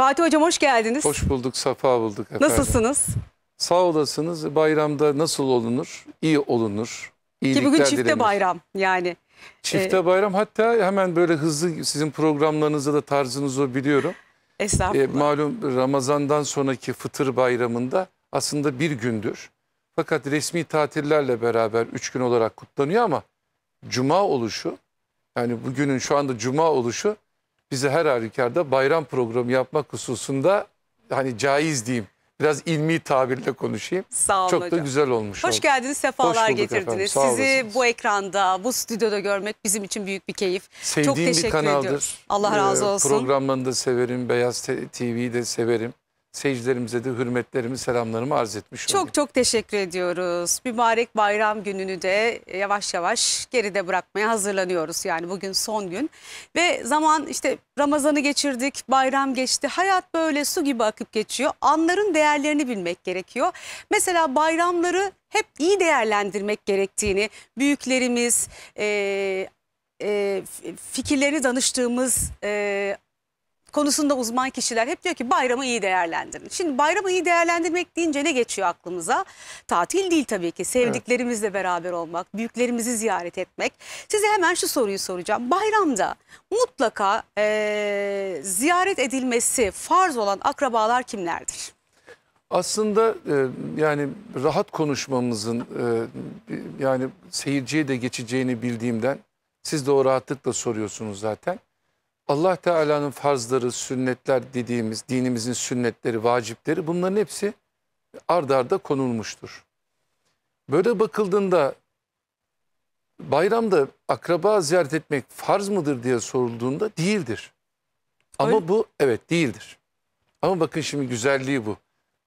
Fatih Hocam hoş geldiniz. Hoş bulduk, safa bulduk efendim. Nasılsınız? Sağ olasınız. Bayramda nasıl olunur? İyi olunur. İyilikler Ki bugün çifte dilenir. bayram yani. Çifte ee, bayram hatta hemen böyle hızlı sizin programlarınızda da tarzınızı biliyorum. Estağfurullah. Ee, malum Ramazan'dan sonraki fıtır bayramında aslında bir gündür. Fakat resmi tatillerle beraber üç gün olarak kutlanıyor ama cuma oluşu yani bugünün şu anda cuma oluşu bize her halükarda bayram programı yapmak hususunda hani caiz diyeyim. Biraz ilmi tabirle konuşayım. Sağ olun Çok hocam. da güzel olmuş. Hoş oldu. geldiniz, sefalar Hoş getirdiniz. Sizi olasınız. bu ekranda, bu stüdyoda görmek bizim için büyük bir keyif. Sevdiğim Çok teşekkür bir kanaldır. ediyoruz. Allah ee, razı olsun. Ee, programlarını da severim, Beyaz TV'yi de severim seyircilerimize de hürmetlerimi, selamlarımı arz etmiş olayım. Çok çok teşekkür ediyoruz. Mübarek bayram gününü de yavaş yavaş geride bırakmaya hazırlanıyoruz. Yani bugün son gün ve zaman işte Ramazan'ı geçirdik, bayram geçti. Hayat böyle su gibi akıp geçiyor. Anların değerlerini bilmek gerekiyor. Mesela bayramları hep iyi değerlendirmek gerektiğini büyüklerimiz, e, e, fikirlerini danıştığımız e, konusunda uzman kişiler hep diyor ki bayramı iyi değerlendirin. Şimdi bayramı iyi değerlendirmek deyince ne geçiyor aklımıza? Tatil değil tabii ki. Sevdiklerimizle evet. beraber olmak, büyüklerimizi ziyaret etmek. Size hemen şu soruyu soracağım. Bayramda mutlaka e, ziyaret edilmesi farz olan akrabalar kimlerdir? Aslında e, yani rahat konuşmamızın e, yani seyirciye de geçeceğini bildiğimden siz de o rahatlıkla soruyorsunuz zaten. Allah Teala'nın farzları, sünnetler dediğimiz dinimizin sünnetleri, vacipleri bunların hepsi ardarda arda konulmuştur. Böyle bakıldığında bayramda akraba ziyaret etmek farz mıdır diye sorulduğunda değildir. Ama Hayır. bu evet değildir. Ama bakın şimdi güzelliği bu.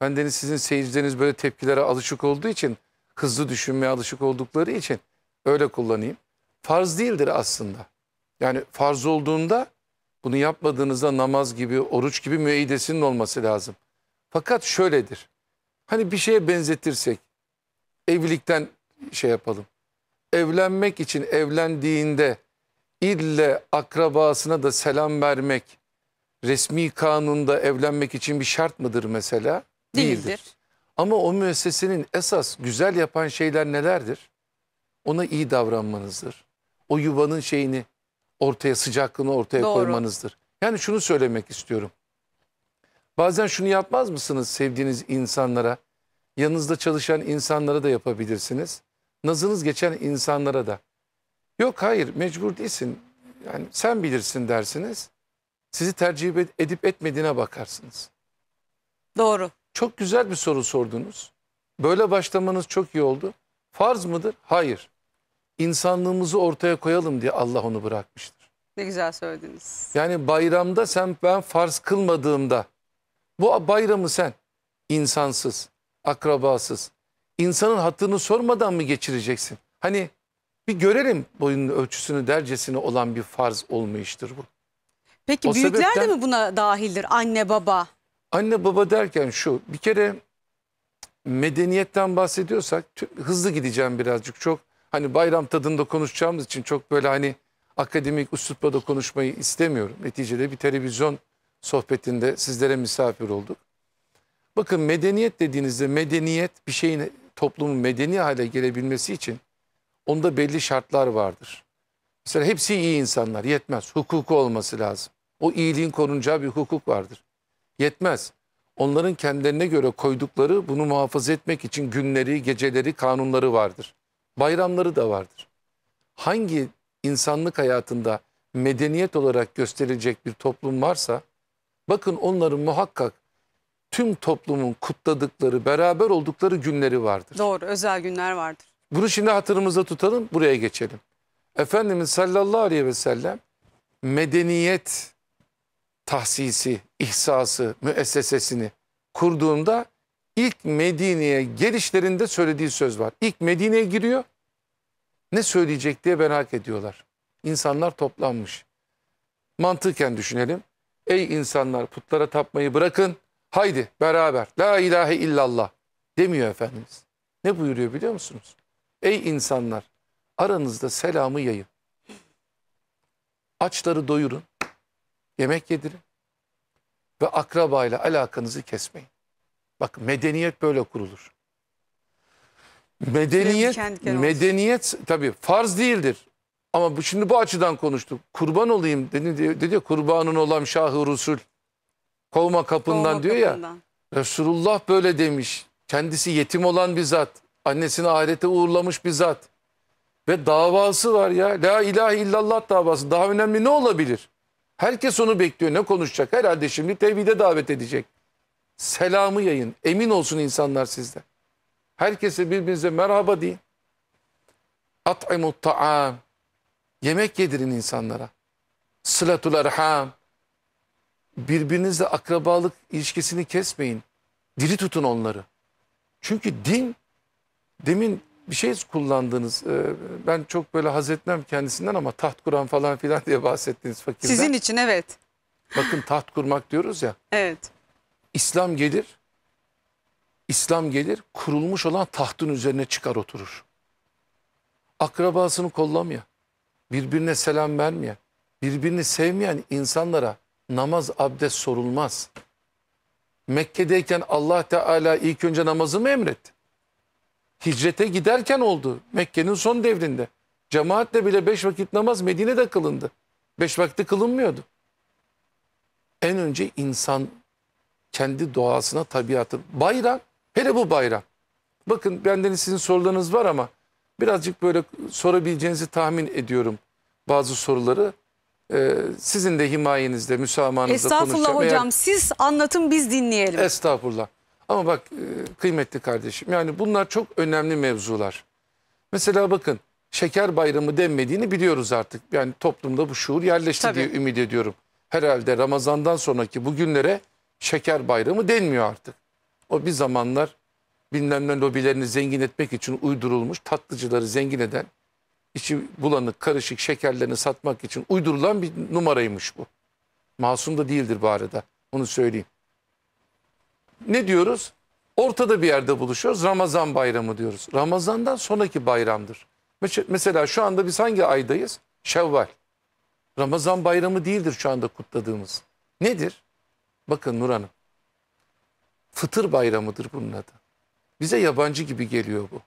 Ben deniz sizin seyircileriniz böyle tepkilere alışık olduğu için, hızlı düşünmeye alışık oldukları için öyle kullanayım. Farz değildir aslında. Yani farz olduğunda bunu yapmadığınızda namaz gibi, oruç gibi müeydesinin olması lazım. Fakat şöyledir. Hani bir şeye benzetirsek evlilikten şey yapalım. Evlenmek için evlendiğinde ille akrabasına da selam vermek resmi kanunda evlenmek için bir şart mıdır mesela? Değildir. Ama o müessesenin esas güzel yapan şeyler nelerdir? Ona iyi davranmanızdır. O yuvanın şeyini ortaya sıcaklığını ortaya Doğru. koymanızdır. Yani şunu söylemek istiyorum. Bazen şunu yapmaz mısınız sevdiğiniz insanlara? Yanınızda çalışan insanlara da yapabilirsiniz. Nazınız geçen insanlara da. Yok hayır mecbur değilsin. Yani sen bilirsin dersiniz. Sizi tercih edip etmediğine bakarsınız. Doğru. Çok güzel bir soru sordunuz. Böyle başlamanız çok iyi oldu. Farz mıdır? Hayır insanlığımızı ortaya koyalım diye Allah onu bırakmıştır. Ne güzel söylediniz. Yani bayramda sen ben farz kılmadığımda bu bayramı sen insansız, akrabasız, insanın hattını sormadan mı geçireceksin? Hani bir görelim boyun ölçüsünü, dercesini olan bir farz olmayıştır bu. Peki o büyükler sebepten, de mi buna dahildir? Anne baba. Anne baba derken şu bir kere medeniyetten bahsediyorsak hızlı gideceğim birazcık çok hani bayram tadında konuşacağımız için çok böyle hani akademik üslupla da konuşmayı istemiyorum. Neticede bir televizyon sohbetinde sizlere misafir olduk. Bakın medeniyet dediğinizde medeniyet bir şeyin toplumun medeni hale gelebilmesi için onda belli şartlar vardır. Mesela hepsi iyi insanlar yetmez. Hukuku olması lazım. O iyiliğin korunacağı bir hukuk vardır. Yetmez. Onların kendilerine göre koydukları bunu muhafaza etmek için günleri, geceleri, kanunları vardır bayramları da vardır. Hangi insanlık hayatında medeniyet olarak gösterilecek bir toplum varsa bakın onların muhakkak tüm toplumun kutladıkları, beraber oldukları günleri vardır. Doğru, özel günler vardır. Bunu şimdi hatırımıza tutalım, buraya geçelim. Efendimiz sallallahu aleyhi ve sellem medeniyet tahsisi, ihsası, müessesesini kurduğunda ilk Medine'ye gelişlerinde söylediği söz var. İlk Medine'ye giriyor. Ne söyleyecek diye merak ediyorlar. İnsanlar toplanmış. Mantıken düşünelim. Ey insanlar putlara tapmayı bırakın. Haydi beraber. La ilahe illallah demiyor Efendimiz. Ne buyuruyor biliyor musunuz? Ey insanlar aranızda selamı yayın. Açları doyurun. Yemek yedirin. Ve akrabayla alakanızı kesmeyin. Bak medeniyet böyle kurulur. Medeniyet medeniyet tabii farz değildir. Ama bu, şimdi bu açıdan konuştuk. Kurban olayım dedi, dedi kurbanın olan şahı rusul. Kovma kapından Kovma diyor kapından. ya. Resulullah böyle demiş. Kendisi yetim olan bir zat. Annesini ahirete uğurlamış bir zat. Ve davası var ya. La ilahe illallah davası. Daha önemli ne olabilir? Herkes onu bekliyor. Ne konuşacak? Herhalde şimdi tevhide davet edecek selamı yayın. Emin olsun insanlar sizde. Herkese birbirinize merhaba deyin. At'imut ta'am. Yemek yedirin insanlara. Sılatul erham. Birbirinizle akrabalık ilişkisini kesmeyin. Diri tutun onları. Çünkü din, demin bir şey kullandınız. E, ben çok böyle haz etmem kendisinden ama taht kuran falan filan diye bahsettiniz fakirden. Sizin için evet. Bakın taht kurmak diyoruz ya. Evet. İslam gelir, İslam gelir kurulmuş olan tahtın üzerine çıkar oturur. Akrabasını kollamıyor, birbirine selam vermiyor, birbirini sevmeyen insanlara namaz abdest sorulmaz. Mekke'deyken Allah Teala ilk önce namazı mı emretti? Hicrete giderken oldu Mekke'nin son devrinde. Cemaatle bile beş vakit namaz Medine'de kılındı. Beş vakti kılınmıyordu. En önce insan kendi doğasına, tabiatı. Bayram, hele bu bayram. Bakın benden sizin sorularınız var ama birazcık böyle sorabileceğinizi tahmin ediyorum bazı soruları. Ee, sizin de himayenizde, müsamahanızda konuşacağım. Estağfurullah hocam Eğer... siz anlatın biz dinleyelim. Estağfurullah. Ama bak e, kıymetli kardeşim yani bunlar çok önemli mevzular. Mesela bakın şeker bayramı denmediğini biliyoruz artık. Yani toplumda bu şuur yerleşti Tabii. diye ümit ediyorum. Herhalde Ramazan'dan sonraki bugünlere günlere şeker bayramı denmiyor artık. O bir zamanlar bilmem ne lobilerini zengin etmek için uydurulmuş tatlıcıları zengin eden içi bulanık karışık şekerlerini satmak için uydurulan bir numaraymış bu. Masum da değildir bu arada onu söyleyeyim. Ne diyoruz? Ortada bir yerde buluşuyoruz Ramazan bayramı diyoruz. Ramazandan sonraki bayramdır. Mesela şu anda biz hangi aydayız? Şevval. Ramazan bayramı değildir şu anda kutladığımız. Nedir? Bakın Nur Hanım. Fıtır bayramıdır bunun adı. Bize yabancı gibi geliyor bu.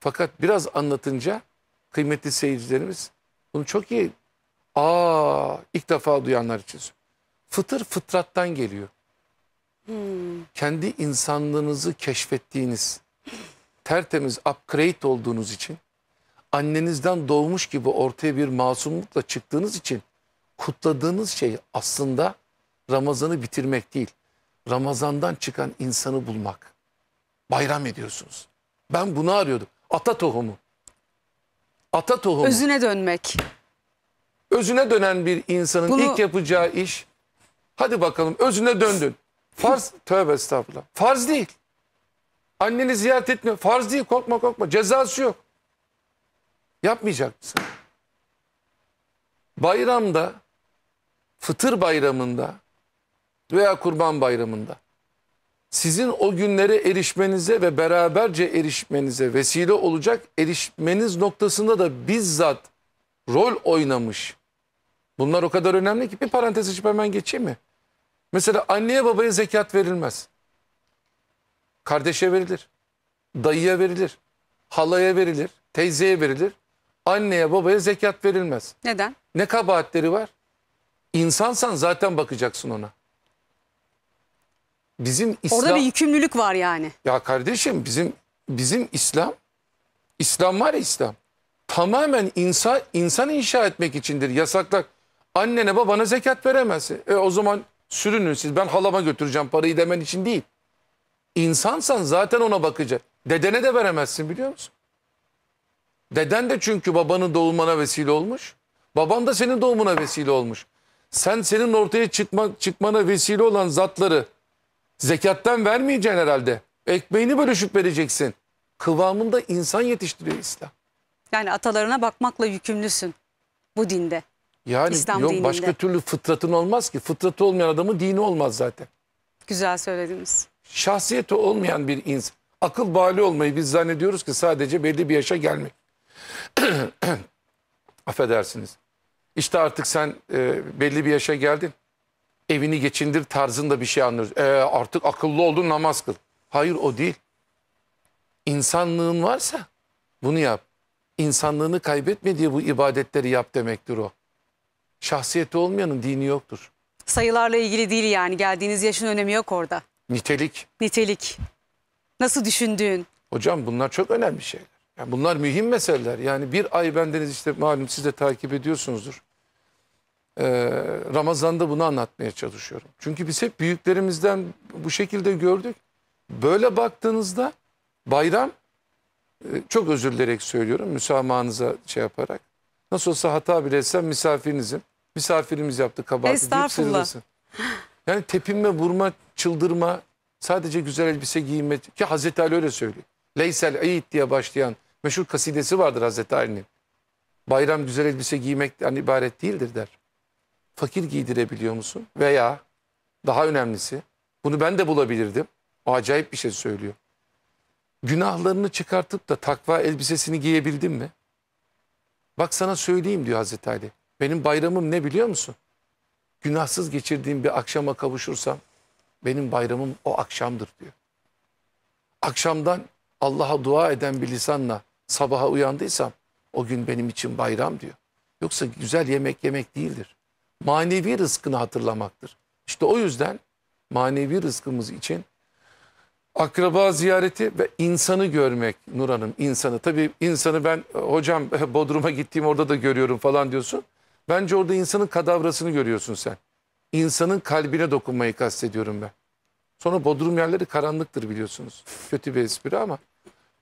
Fakat biraz anlatınca kıymetli seyircilerimiz bunu çok iyi aa ilk defa duyanlar için. Fıtır fıtrattan geliyor. Hmm. Kendi insanlığınızı keşfettiğiniz, tertemiz upgrade olduğunuz için, annenizden doğmuş gibi ortaya bir masumlukla çıktığınız için kutladığınız şey aslında Ramazan'ı bitirmek değil. Ramazan'dan çıkan insanı bulmak. Bayram ediyorsunuz. Ben bunu arıyordum. Ata tohumu. Ata tohumu. Özüne dönmek. Özüne dönen bir insanın bunu... ilk yapacağı iş. Hadi bakalım özüne döndün. Farz tövbe estağfurullah. Farz değil. Anneni ziyaret etmiyor. Farz değil korkma korkma. Cezası yok. Yapmayacak mısın? Bayramda, fıtır bayramında veya kurban bayramında sizin o günlere erişmenize ve beraberce erişmenize vesile olacak erişmeniz noktasında da bizzat rol oynamış. Bunlar o kadar önemli ki bir parantez açıp hemen geçeyim mi? Mesela anneye babaya zekat verilmez. Kardeşe verilir. Dayıya verilir. Halaya verilir. Teyzeye verilir. Anneye babaya zekat verilmez. Neden? Ne kabahatleri var? İnsansan zaten bakacaksın ona bizim İslam... Orada bir yükümlülük var yani. Ya kardeşim bizim bizim İslam, İslam var ya İslam. Tamamen insan, insan inşa etmek içindir yasaklar. Annene babana zekat veremez. E o zaman sürünün siz ben halama götüreceğim parayı demen için değil. İnsansan zaten ona bakacak. Dedene de veremezsin biliyor musun? Deden de çünkü babanın doğumuna vesile olmuş. Baban da senin doğumuna vesile olmuş. Sen senin ortaya çıkma, çıkmana vesile olan zatları Zekattan vermeyeceksin herhalde. Ekmeğini bölüşüp vereceksin. Kıvamında insan yetiştiriyor İslam. Yani atalarına bakmakla yükümlüsün bu dinde. Yani İslam yok dininde. başka türlü fıtratın olmaz ki. Fıtratı olmayan adamın dini olmaz zaten. Güzel söylediniz. Şahsiyeti olmayan bir insan. Akıl bali olmayı biz zannediyoruz ki sadece belli bir yaşa gelmek. Affedersiniz. İşte artık sen e, belli bir yaşa geldin evini geçindir tarzında bir şey anlıyoruz. E, artık akıllı oldun namaz kıl. Hayır o değil. İnsanlığın varsa bunu yap. İnsanlığını kaybetme diye bu ibadetleri yap demektir o. Şahsiyeti olmayanın dini yoktur. Sayılarla ilgili değil yani geldiğiniz yaşın önemi yok orada. Nitelik. Nitelik. Nasıl düşündüğün. Hocam bunlar çok önemli şeyler. Yani bunlar mühim meseleler. Yani bir ay bendeniz işte malum siz de takip ediyorsunuzdur. Ee, Ramazan'da bunu anlatmaya çalışıyorum. Çünkü biz hep büyüklerimizden bu şekilde gördük. Böyle baktığınızda bayram e, çok özür dileyerek söylüyorum müsamahanıza şey yaparak. Nasıl olsa hata bile etsem misafirinizim. Misafirimiz yaptı kabahati Estağfurullah. Yani tepinme, vurma, çıldırma, sadece güzel elbise giyinme. Ki Hazreti Ali öyle söylüyor. Leysel Eid diye başlayan meşhur kasidesi vardır Hazreti Ali'nin. Bayram güzel elbise giymekten ibaret değildir der fakir giydirebiliyor musun? Veya daha önemlisi bunu ben de bulabilirdim. O acayip bir şey söylüyor. Günahlarını çıkartıp da takva elbisesini giyebildin mi? Bak sana söyleyeyim diyor Hazreti Ali. Benim bayramım ne biliyor musun? Günahsız geçirdiğim bir akşama kavuşursam benim bayramım o akşamdır diyor. Akşamdan Allah'a dua eden bir lisanla sabaha uyandıysam o gün benim için bayram diyor. Yoksa güzel yemek yemek değildir manevi rızkını hatırlamaktır. İşte o yüzden manevi rızkımız için akraba ziyareti ve insanı görmek Nur Hanım insanı. Tabii insanı ben hocam Bodrum'a gittiğim orada da görüyorum falan diyorsun. Bence orada insanın kadavrasını görüyorsun sen. İnsanın kalbine dokunmayı kastediyorum ben. Sonra Bodrum yerleri karanlıktır biliyorsunuz. Kötü bir espri ama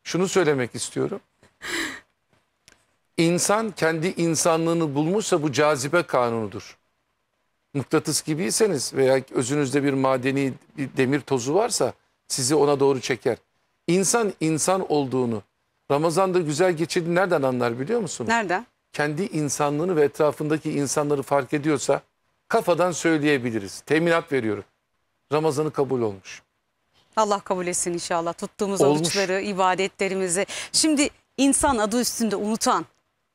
şunu söylemek istiyorum. İnsan kendi insanlığını bulmuşsa bu cazibe kanunudur mıknatıs gibiyseniz veya özünüzde bir madeni bir demir tozu varsa sizi ona doğru çeker. İnsan insan olduğunu Ramazan'da güzel geçirdiğini nereden anlar biliyor musunuz? Nereden? Kendi insanlığını ve etrafındaki insanları fark ediyorsa kafadan söyleyebiliriz. Teminat veriyorum. Ramazan'ı kabul olmuş. Allah kabul etsin inşallah tuttuğumuz Olmuş. oruçları, ibadetlerimizi. Şimdi insan adı üstünde unutan,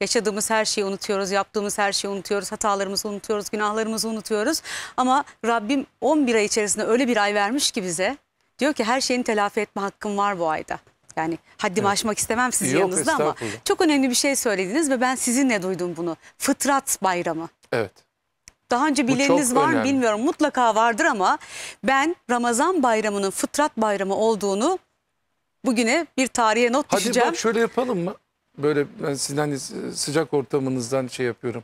Yaşadığımız her şeyi unutuyoruz, yaptığımız her şeyi unutuyoruz, hatalarımızı unutuyoruz, günahlarımızı unutuyoruz. Ama Rabbim 11 ay içerisinde öyle bir ay vermiş ki bize. Diyor ki her şeyin telafi etme hakkım var bu ayda. Yani haddimi evet. aşmak istemem sizin yanınızda ama çok önemli bir şey söylediniz ve ben sizinle duydum bunu. Fıtrat bayramı. Evet. Daha önce bileniniz var önemli. mı bilmiyorum. Mutlaka vardır ama ben Ramazan bayramının fıtrat bayramı olduğunu bugüne bir tarihe not Hadi düşeceğim. Hadi bak şöyle yapalım mı? böyle ben sizin hani sıcak ortamınızdan şey yapıyorum.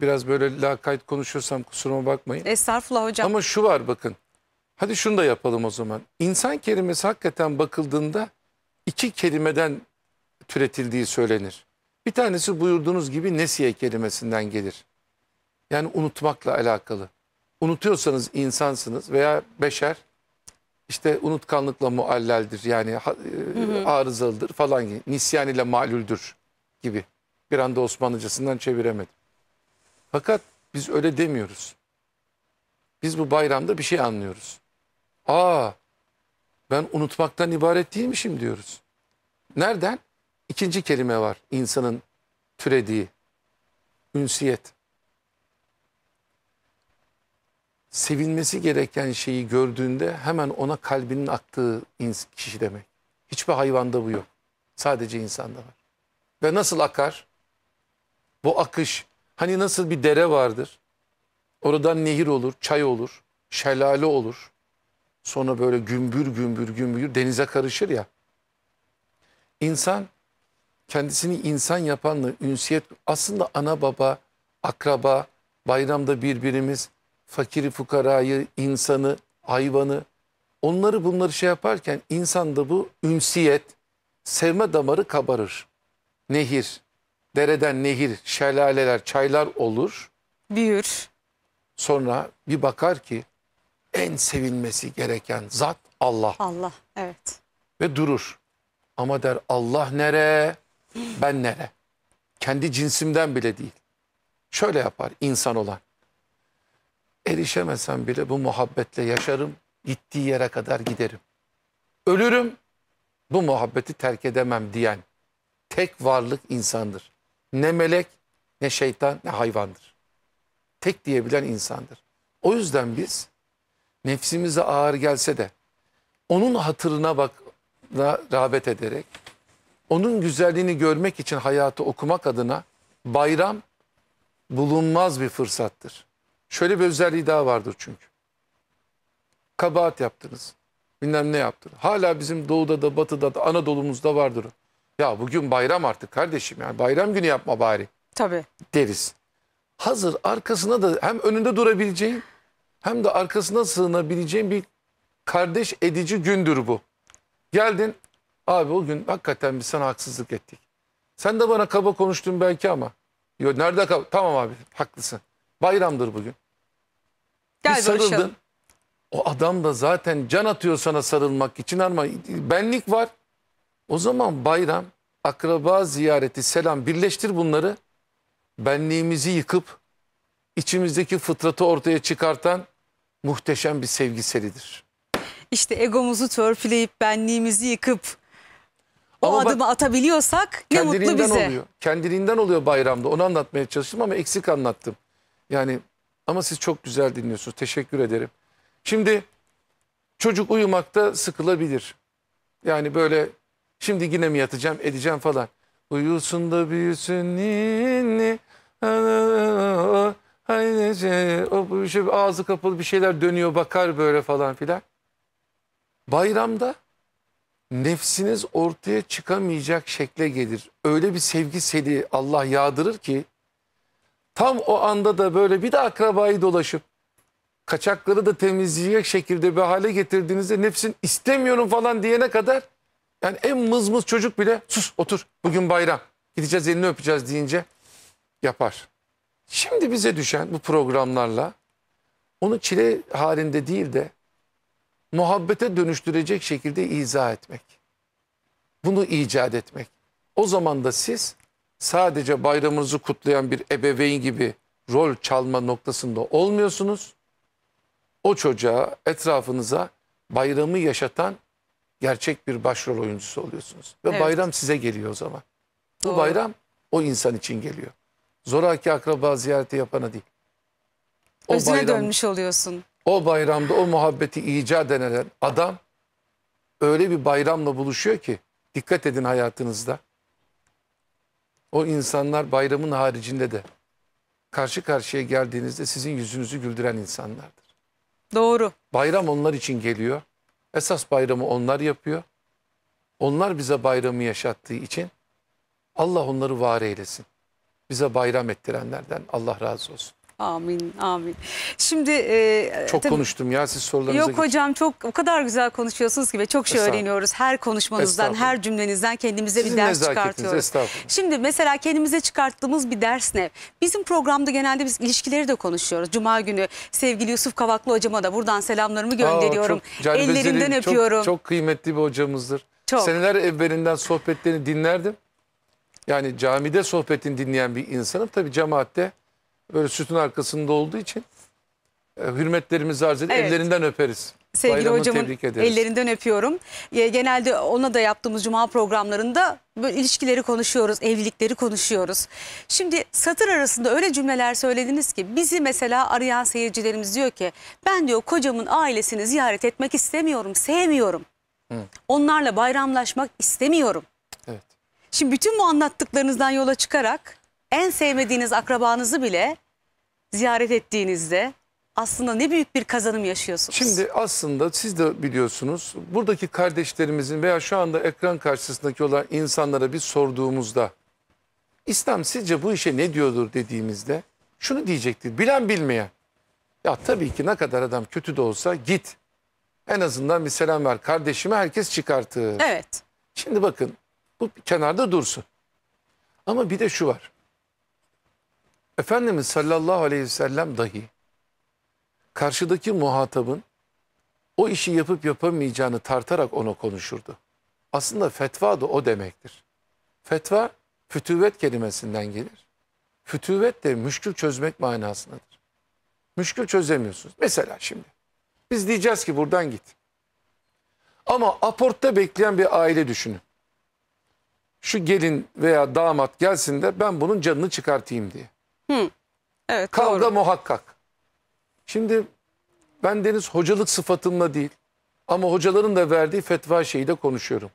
Biraz böyle lakayt konuşuyorsam kusuruma bakmayın. Estağfurullah hocam. Ama şu var bakın. Hadi şunu da yapalım o zaman. İnsan kelimesi hakikaten bakıldığında iki kelimeden türetildiği söylenir. Bir tanesi buyurduğunuz gibi nesiye kelimesinden gelir. Yani unutmakla alakalı. Unutuyorsanız insansınız veya beşer işte unutkanlıkla mualleldir yani ha, e, hı hı. arızalıdır falan gibi. Nisyan ile malüldür gibi. Bir anda Osmanlıcasından çeviremedim. Fakat biz öyle demiyoruz. Biz bu bayramda bir şey anlıyoruz. Aa ben unutmaktan ibaret değilmişim diyoruz. Nereden? İkinci kelime var insanın türediği. Ünsiyet. Sevinmesi gereken şeyi gördüğünde hemen ona kalbinin aktığı kişi demek. Hiçbir hayvanda bu yok. Sadece insanda var. Ve nasıl akar? Bu akış hani nasıl bir dere vardır. Oradan nehir olur, çay olur, şelale olur. Sonra böyle gümbür gümbür gümbür denize karışır ya. İnsan kendisini insan yapanla ünsiyet aslında ana baba, akraba, bayramda birbirimiz fakiri fukarayı, insanı, hayvanı onları bunları şey yaparken insanda bu ünsiyet, sevme damarı kabarır. Nehir, dereden nehir, şelaleler, çaylar olur. Büyür. Sonra bir bakar ki en sevilmesi gereken zat Allah. Allah evet. Ve durur. Ama der Allah nere, ben nere? Kendi cinsimden bile değil. Şöyle yapar insan olan. Erişemesem bile bu muhabbetle yaşarım, gittiği yere kadar giderim. Ölürüm, bu muhabbeti terk edemem diyen tek varlık insandır. Ne melek, ne şeytan, ne hayvandır. Tek diyebilen insandır. O yüzden biz nefsimize ağır gelse de onun hatırına bak rağbet ederek onun güzelliğini görmek için hayatı okumak adına bayram bulunmaz bir fırsattır. Şöyle bir özelliği daha vardır çünkü. Kabahat yaptınız. Bilmem ne yaptı. Hala bizim doğuda da batıda da Anadolu'muzda vardır. Ya bugün bayram artık kardeşim yani bayram günü yapma bari. Tabii. Deriz. Hazır arkasına da hem önünde durabileceğin hem de arkasına sığınabileceğin bir kardeş edici gündür bu. Geldin abi o gün hakikaten biz sana haksızlık ettik. Sen de bana kaba konuştun belki ama. Yo, nerede kaba? Tamam abi haklısın. Bayramdır bugün. Gel bir sarıldın. O adam da zaten can atıyor sana sarılmak için ama benlik var. O zaman bayram, akraba ziyareti, selam birleştir bunları. Benliğimizi yıkıp içimizdeki fıtratı ortaya çıkartan muhteşem bir sevgi seridir. İşte egomuzu törpüleyip benliğimizi yıkıp o ama adımı bak, atabiliyorsak ne mutlu bize. Oluyor. Kendiliğinden oluyor bayramda onu anlatmaya çalıştım ama eksik anlattım. Yani ama siz çok güzel dinliyorsunuz. Teşekkür ederim. Şimdi çocuk uyumakta sıkılabilir. Yani böyle şimdi yine mi yatacağım edeceğim falan. Uyusun da büyüsün ninni. Şey, o şey, ağzı kapalı bir şeyler dönüyor bakar böyle falan filan. Bayramda nefsiniz ortaya çıkamayacak şekle gelir. Öyle bir sevgi seli Allah yağdırır ki Tam o anda da böyle bir de akrabayı dolaşıp kaçakları da temizleyecek şekilde bir hale getirdiğinizde nefsin istemiyorum falan diyene kadar yani en mızmız çocuk bile sus otur bugün bayram gideceğiz elini öpeceğiz deyince yapar. Şimdi bize düşen bu programlarla onu çile halinde değil de muhabbete dönüştürecek şekilde izah etmek. Bunu icat etmek. O zaman da siz sadece bayramınızı kutlayan bir ebeveyn gibi rol çalma noktasında olmuyorsunuz. O çocuğa, etrafınıza bayramı yaşatan gerçek bir başrol oyuncusu oluyorsunuz. Ve evet. bayram size geliyor o zaman. Doğru. Bu bayram o insan için geliyor. Zoraki akraba ziyareti yapana değil. O Özüne bayram, dönmüş oluyorsun. O bayramda o muhabbeti icat eden adam öyle bir bayramla buluşuyor ki dikkat edin hayatınızda o insanlar bayramın haricinde de karşı karşıya geldiğinizde sizin yüzünüzü güldüren insanlardır. Doğru. Bayram onlar için geliyor. Esas bayramı onlar yapıyor. Onlar bize bayramı yaşattığı için Allah onları var eylesin. Bize bayram ettirenlerden Allah razı olsun. Amin, amin. Şimdi e, çok tabii, konuştum ya siz sorularınıza. Yok geçin. hocam çok o kadar güzel konuşuyorsunuz ki ve çok şey öğreniyoruz. Her konuşmanızdan, her cümlenizden kendimize Sizin bir ders çıkartıyoruz. Şimdi mesela kendimize çıkarttığımız bir ders ne? Bizim programda genelde biz ilişkileri de konuşuyoruz. Cuma günü sevgili Yusuf Kavaklı hocama da buradan selamlarımı gönderiyorum. Aa, çok Ellerinden çok, öpüyorum. Çok kıymetli bir hocamızdır. Çok. Seneler evvelinden sohbetlerini dinlerdim. Yani camide sohbetini dinleyen bir insanım. Tabii cemaatte böyle sütün arkasında olduğu için e, hürmetlerimizi arz edip Evet. ellerinden öperiz. Sevgili Bayramını hocamın ellerinden öpüyorum. Genelde ona da yaptığımız cuma programlarında böyle ilişkileri konuşuyoruz, evlilikleri konuşuyoruz. Şimdi satır arasında öyle cümleler söylediniz ki bizi mesela arayan seyircilerimiz diyor ki ben diyor kocamın ailesini ziyaret etmek istemiyorum, sevmiyorum. Onlarla bayramlaşmak istemiyorum. Evet. Şimdi bütün bu anlattıklarınızdan yola çıkarak en sevmediğiniz akrabanızı bile ziyaret ettiğinizde aslında ne büyük bir kazanım yaşıyorsunuz. Şimdi aslında siz de biliyorsunuz buradaki kardeşlerimizin veya şu anda ekran karşısındaki olan insanlara bir sorduğumuzda İslam sizce bu işe ne diyordur dediğimizde şunu diyecektir bilen bilmeyen ya tabii ki ne kadar adam kötü de olsa git en azından bir selam ver kardeşime herkes çıkartır. Evet. Şimdi bakın bu kenarda dursun ama bir de şu var Efendimiz sallallahu aleyhi ve sellem dahi karşıdaki muhatabın o işi yapıp yapamayacağını tartarak ona konuşurdu. Aslında fetva da o demektir. Fetva fütüvet kelimesinden gelir. Fütüvet de müşkül çözmek manasındadır. Müşkül çözemiyorsunuz. Mesela şimdi biz diyeceğiz ki buradan git. Ama aportta bekleyen bir aile düşünün. Şu gelin veya damat gelsin de ben bunun canını çıkartayım diye. Hı. Evet, Kavga doğru. muhakkak. Şimdi ben Deniz hocalık sıfatımla değil ama hocaların da verdiği fetva şeyi de konuşuyorum.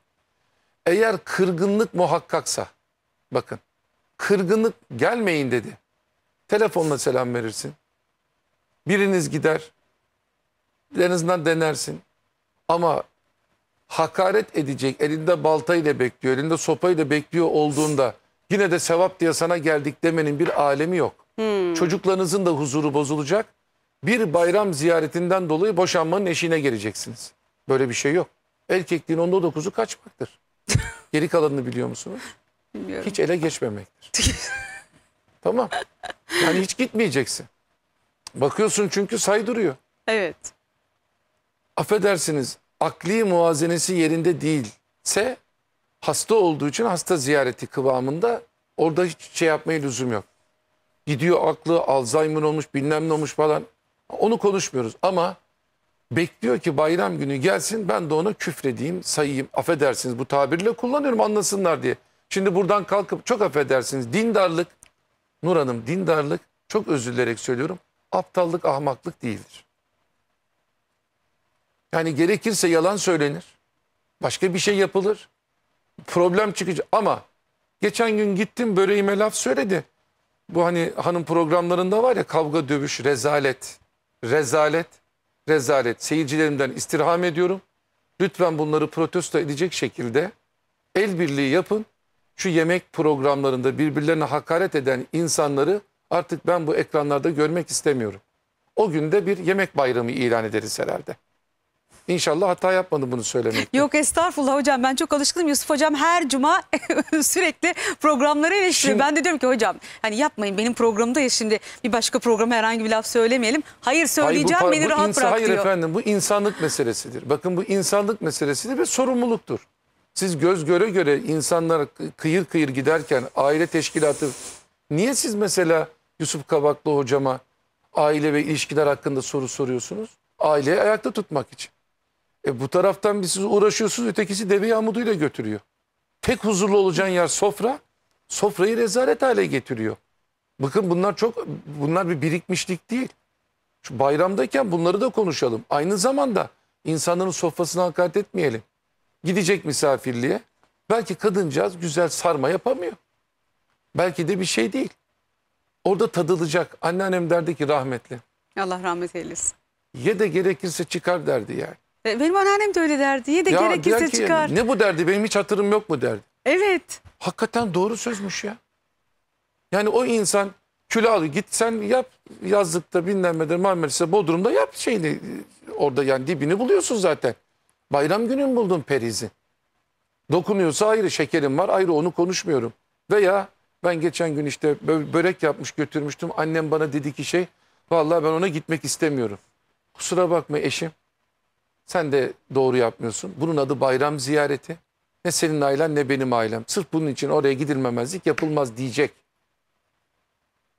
Eğer kırgınlık muhakkaksa bakın kırgınlık gelmeyin dedi. Telefonla selam verirsin. Biriniz gider. denizden denersin. Ama hakaret edecek elinde baltayla bekliyor elinde sopayla bekliyor olduğunda Yine de sevap diye sana geldik demenin bir alemi yok. Hmm. Çocuklarınızın da huzuru bozulacak. Bir bayram ziyaretinden dolayı boşanmanın eşiğine geleceksiniz. Böyle bir şey yok. Erkekliğin onda dokuzu kaçmaktır. Geri kalanını biliyor musunuz? Bilmiyorum. Hiç ele geçmemektir. tamam. Yani hiç gitmeyeceksin. Bakıyorsun çünkü duruyor. Evet. Affedersiniz akli muazenesi yerinde değilse hasta olduğu için hasta ziyareti kıvamında orada hiç şey yapmaya lüzum yok. Gidiyor aklı Alzheimer olmuş bilmem ne olmuş falan onu konuşmuyoruz ama bekliyor ki bayram günü gelsin ben de ona küfredeyim sayayım affedersiniz bu tabirle kullanıyorum anlasınlar diye. Şimdi buradan kalkıp çok affedersiniz dindarlık Nur Hanım dindarlık çok özür dilerek söylüyorum aptallık ahmaklık değildir. Yani gerekirse yalan söylenir başka bir şey yapılır problem çıkacak ama geçen gün gittim böreğime laf söyledi. Bu hani hanım programlarında var ya kavga dövüş rezalet. Rezalet. Rezalet. Seyircilerimden istirham ediyorum. Lütfen bunları protesto edecek şekilde el birliği yapın. Şu yemek programlarında birbirlerine hakaret eden insanları artık ben bu ekranlarda görmek istemiyorum. O günde bir yemek bayramı ilan ederiz herhalde. İnşallah hata yapmadım bunu söylemek. Yok estağfurullah hocam ben çok alışkınım. Yusuf hocam her cuma sürekli programları eleştiriyor. Şimdi... Ben de diyorum ki hocam hani yapmayın benim programda ya şimdi bir başka programa herhangi bir laf söylemeyelim. Hayır söyleyeceğim Hayır, bu, beni bu rahat insan, bırak hayır diyor. efendim bu insanlık meselesidir. Bakın bu insanlık meselesidir ve sorumluluktur. Siz göz göre göre insanlar kıyır kıyır giderken aile teşkilatı niye siz mesela Yusuf Kabaklı hocama aile ve ilişkiler hakkında soru soruyorsunuz? Aileyi ayakta tutmak için. E bu taraftan biz uğraşıyorsunuz ötekisi deve yağmuduyla götürüyor. Tek huzurlu olacağın yer sofra. Sofrayı rezalet hale getiriyor. Bakın bunlar çok bunlar bir birikmişlik değil. Şu bayramdayken bunları da konuşalım. Aynı zamanda insanların sofrasını hakaret etmeyelim. Gidecek misafirliğe. Belki kadıncağız güzel sarma yapamıyor. Belki de bir şey değil. Orada tadılacak. Anneannem derdi ki rahmetli. Allah rahmet eylesin. Ye de gerekirse çıkar derdi yani. E, benim anneannem de öyle derdi. Ye de Ya gerekirse der ki, çıkar. Ne bu derdi benim hiç hatırım yok mu derdi. Evet. Hakikaten doğru sözmüş ya. Yani o insan kül al git sen yap yazlıkta bilmem ne Marmaris'te Bodrum'da yap şeyini e, orada yani dibini buluyorsun zaten. Bayram günü mü buldun perizi? Dokunuyorsa ayrı şekerim var ayrı onu konuşmuyorum. Veya ben geçen gün işte bö- börek yapmış götürmüştüm annem bana dedi ki şey vallahi ben ona gitmek istemiyorum. Kusura bakma eşim sen de doğru yapmıyorsun. Bunun adı bayram ziyareti. Ne senin ailen ne benim ailem. Sırf bunun için oraya gidilmemezlik yapılmaz diyecek.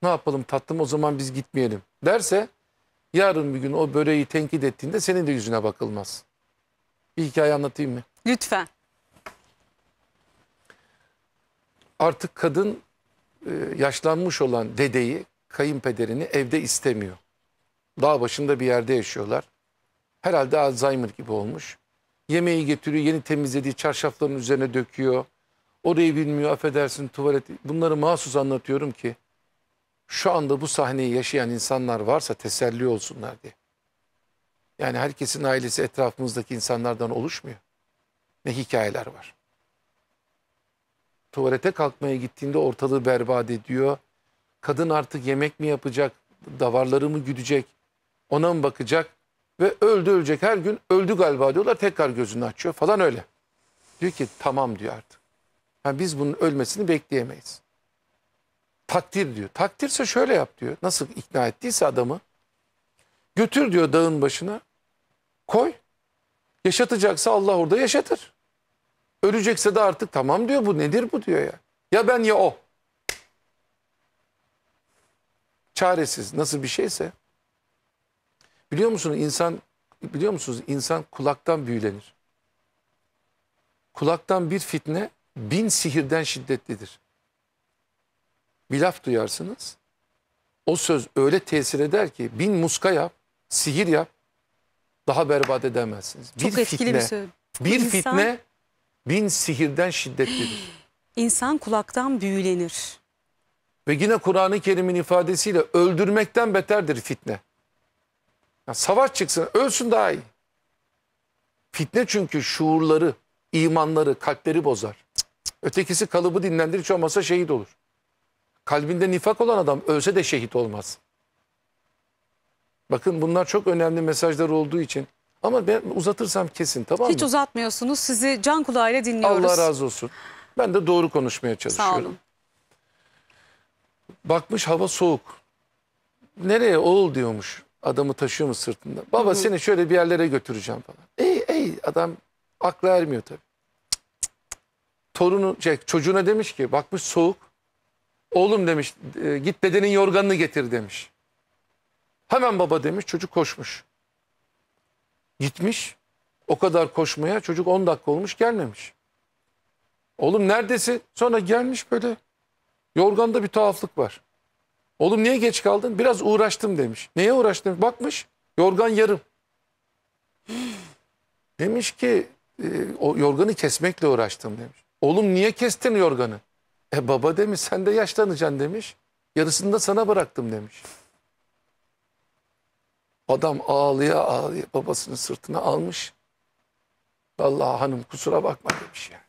Ne yapalım tatlım o zaman biz gitmeyelim derse yarın bir gün o böreği tenkit ettiğinde senin de yüzüne bakılmaz. Bir hikaye anlatayım mı? Lütfen. Artık kadın e, yaşlanmış olan dedeyi, kayınpederini evde istemiyor. Dağ başında bir yerde yaşıyorlar. Herhalde Alzheimer gibi olmuş. Yemeği getiriyor, yeni temizlediği çarşafların üzerine döküyor. Orayı bilmiyor, affedersin tuvaleti. Bunları mahsus anlatıyorum ki şu anda bu sahneyi yaşayan insanlar varsa teselli olsunlar diye. Yani herkesin ailesi etrafımızdaki insanlardan oluşmuyor. Ne hikayeler var. Tuvalete kalkmaya gittiğinde ortalığı berbat ediyor. Kadın artık yemek mi yapacak, davarları mı güdecek, ona mı bakacak? Ve öldü ölecek her gün öldü galiba diyorlar tekrar gözünü açıyor falan öyle. Diyor ki tamam diyor artık. Yani biz bunun ölmesini bekleyemeyiz. Takdir diyor. Takdirse şöyle yap diyor. Nasıl ikna ettiyse adamı. Götür diyor dağın başına. Koy. Yaşatacaksa Allah orada yaşatır. Ölecekse de artık tamam diyor bu nedir bu diyor ya. Ya ben ya o. Çaresiz nasıl bir şeyse. Biliyor musunuz insan biliyor musunuz insan kulaktan büyülenir. Kulaktan bir fitne bin sihirden şiddetlidir. Bir laf duyarsınız. O söz öyle tesir eder ki bin muska yap, sihir yap daha berbat edemezsiniz. Bir etkili fitne, bir söz. Bir insan... fitne bin sihirden şiddetlidir. İnsan kulaktan büyülenir. Ve yine Kur'an-ı Kerim'in ifadesiyle öldürmekten beterdir fitne. Ya savaş çıksın, ölsün daha iyi. Fitne çünkü şuurları, imanları, kalpleri bozar. Cık cık. Ötekisi kalıbı dinlendir, hiç olmazsa şehit olur. Kalbinde nifak olan adam ölse de şehit olmaz. Bakın bunlar çok önemli mesajlar olduğu için. Ama ben uzatırsam kesin tamam mı? Hiç uzatmıyorsunuz. Sizi can kulağıyla dinliyoruz. Allah razı olsun. Ben de doğru konuşmaya çalışıyorum. Sağ olun. Bakmış hava soğuk. Nereye oğul diyormuş adamı taşıyor mu sırtında? Baba Hı-hı. seni şöyle bir yerlere götüreceğim falan. Ey ey adam akla ermiyor tabii. Torunu şey, çocuğuna demiş ki bakmış soğuk. Oğlum demiş e, git dedenin yorganını getir demiş. Hemen baba demiş çocuk koşmuş. Gitmiş o kadar koşmaya çocuk 10 dakika olmuş gelmemiş. Oğlum neredesin? Sonra gelmiş böyle yorganda bir tuhaflık var. Oğlum niye geç kaldın? Biraz uğraştım demiş. Neye uğraştın? Bakmış yorgan yarım. demiş ki e, o yorganı kesmekle uğraştım demiş. Oğlum niye kestin yorganı? E baba demiş sen de yaşlanacaksın demiş. Yarısını da sana bıraktım demiş. Adam ağlıya ağlıya babasının sırtına almış. Vallahi hanım kusura bakma demiş yani.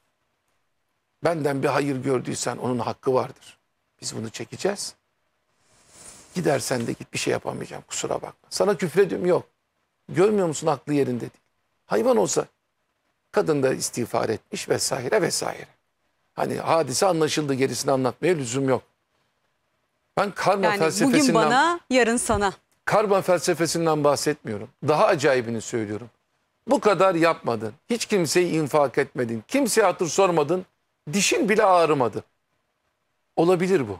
Benden bir hayır gördüysen onun hakkı vardır. Biz bunu çekeceğiz. Gidersen de git bir şey yapamayacağım kusura bakma. Sana küfrediyorum yok. Görmüyor musun aklı yerinde değil. Hayvan olsa kadın da istiğfar etmiş vesaire vesaire. Hani hadise anlaşıldı gerisini anlatmaya lüzum yok. Ben karma yani felsefesinden... bugün bana yarın sana. Karma felsefesinden bahsetmiyorum. Daha acayibini söylüyorum. Bu kadar yapmadın. Hiç kimseyi infak etmedin. Kimseye hatır sormadın. Dişin bile ağrımadı. Olabilir bu.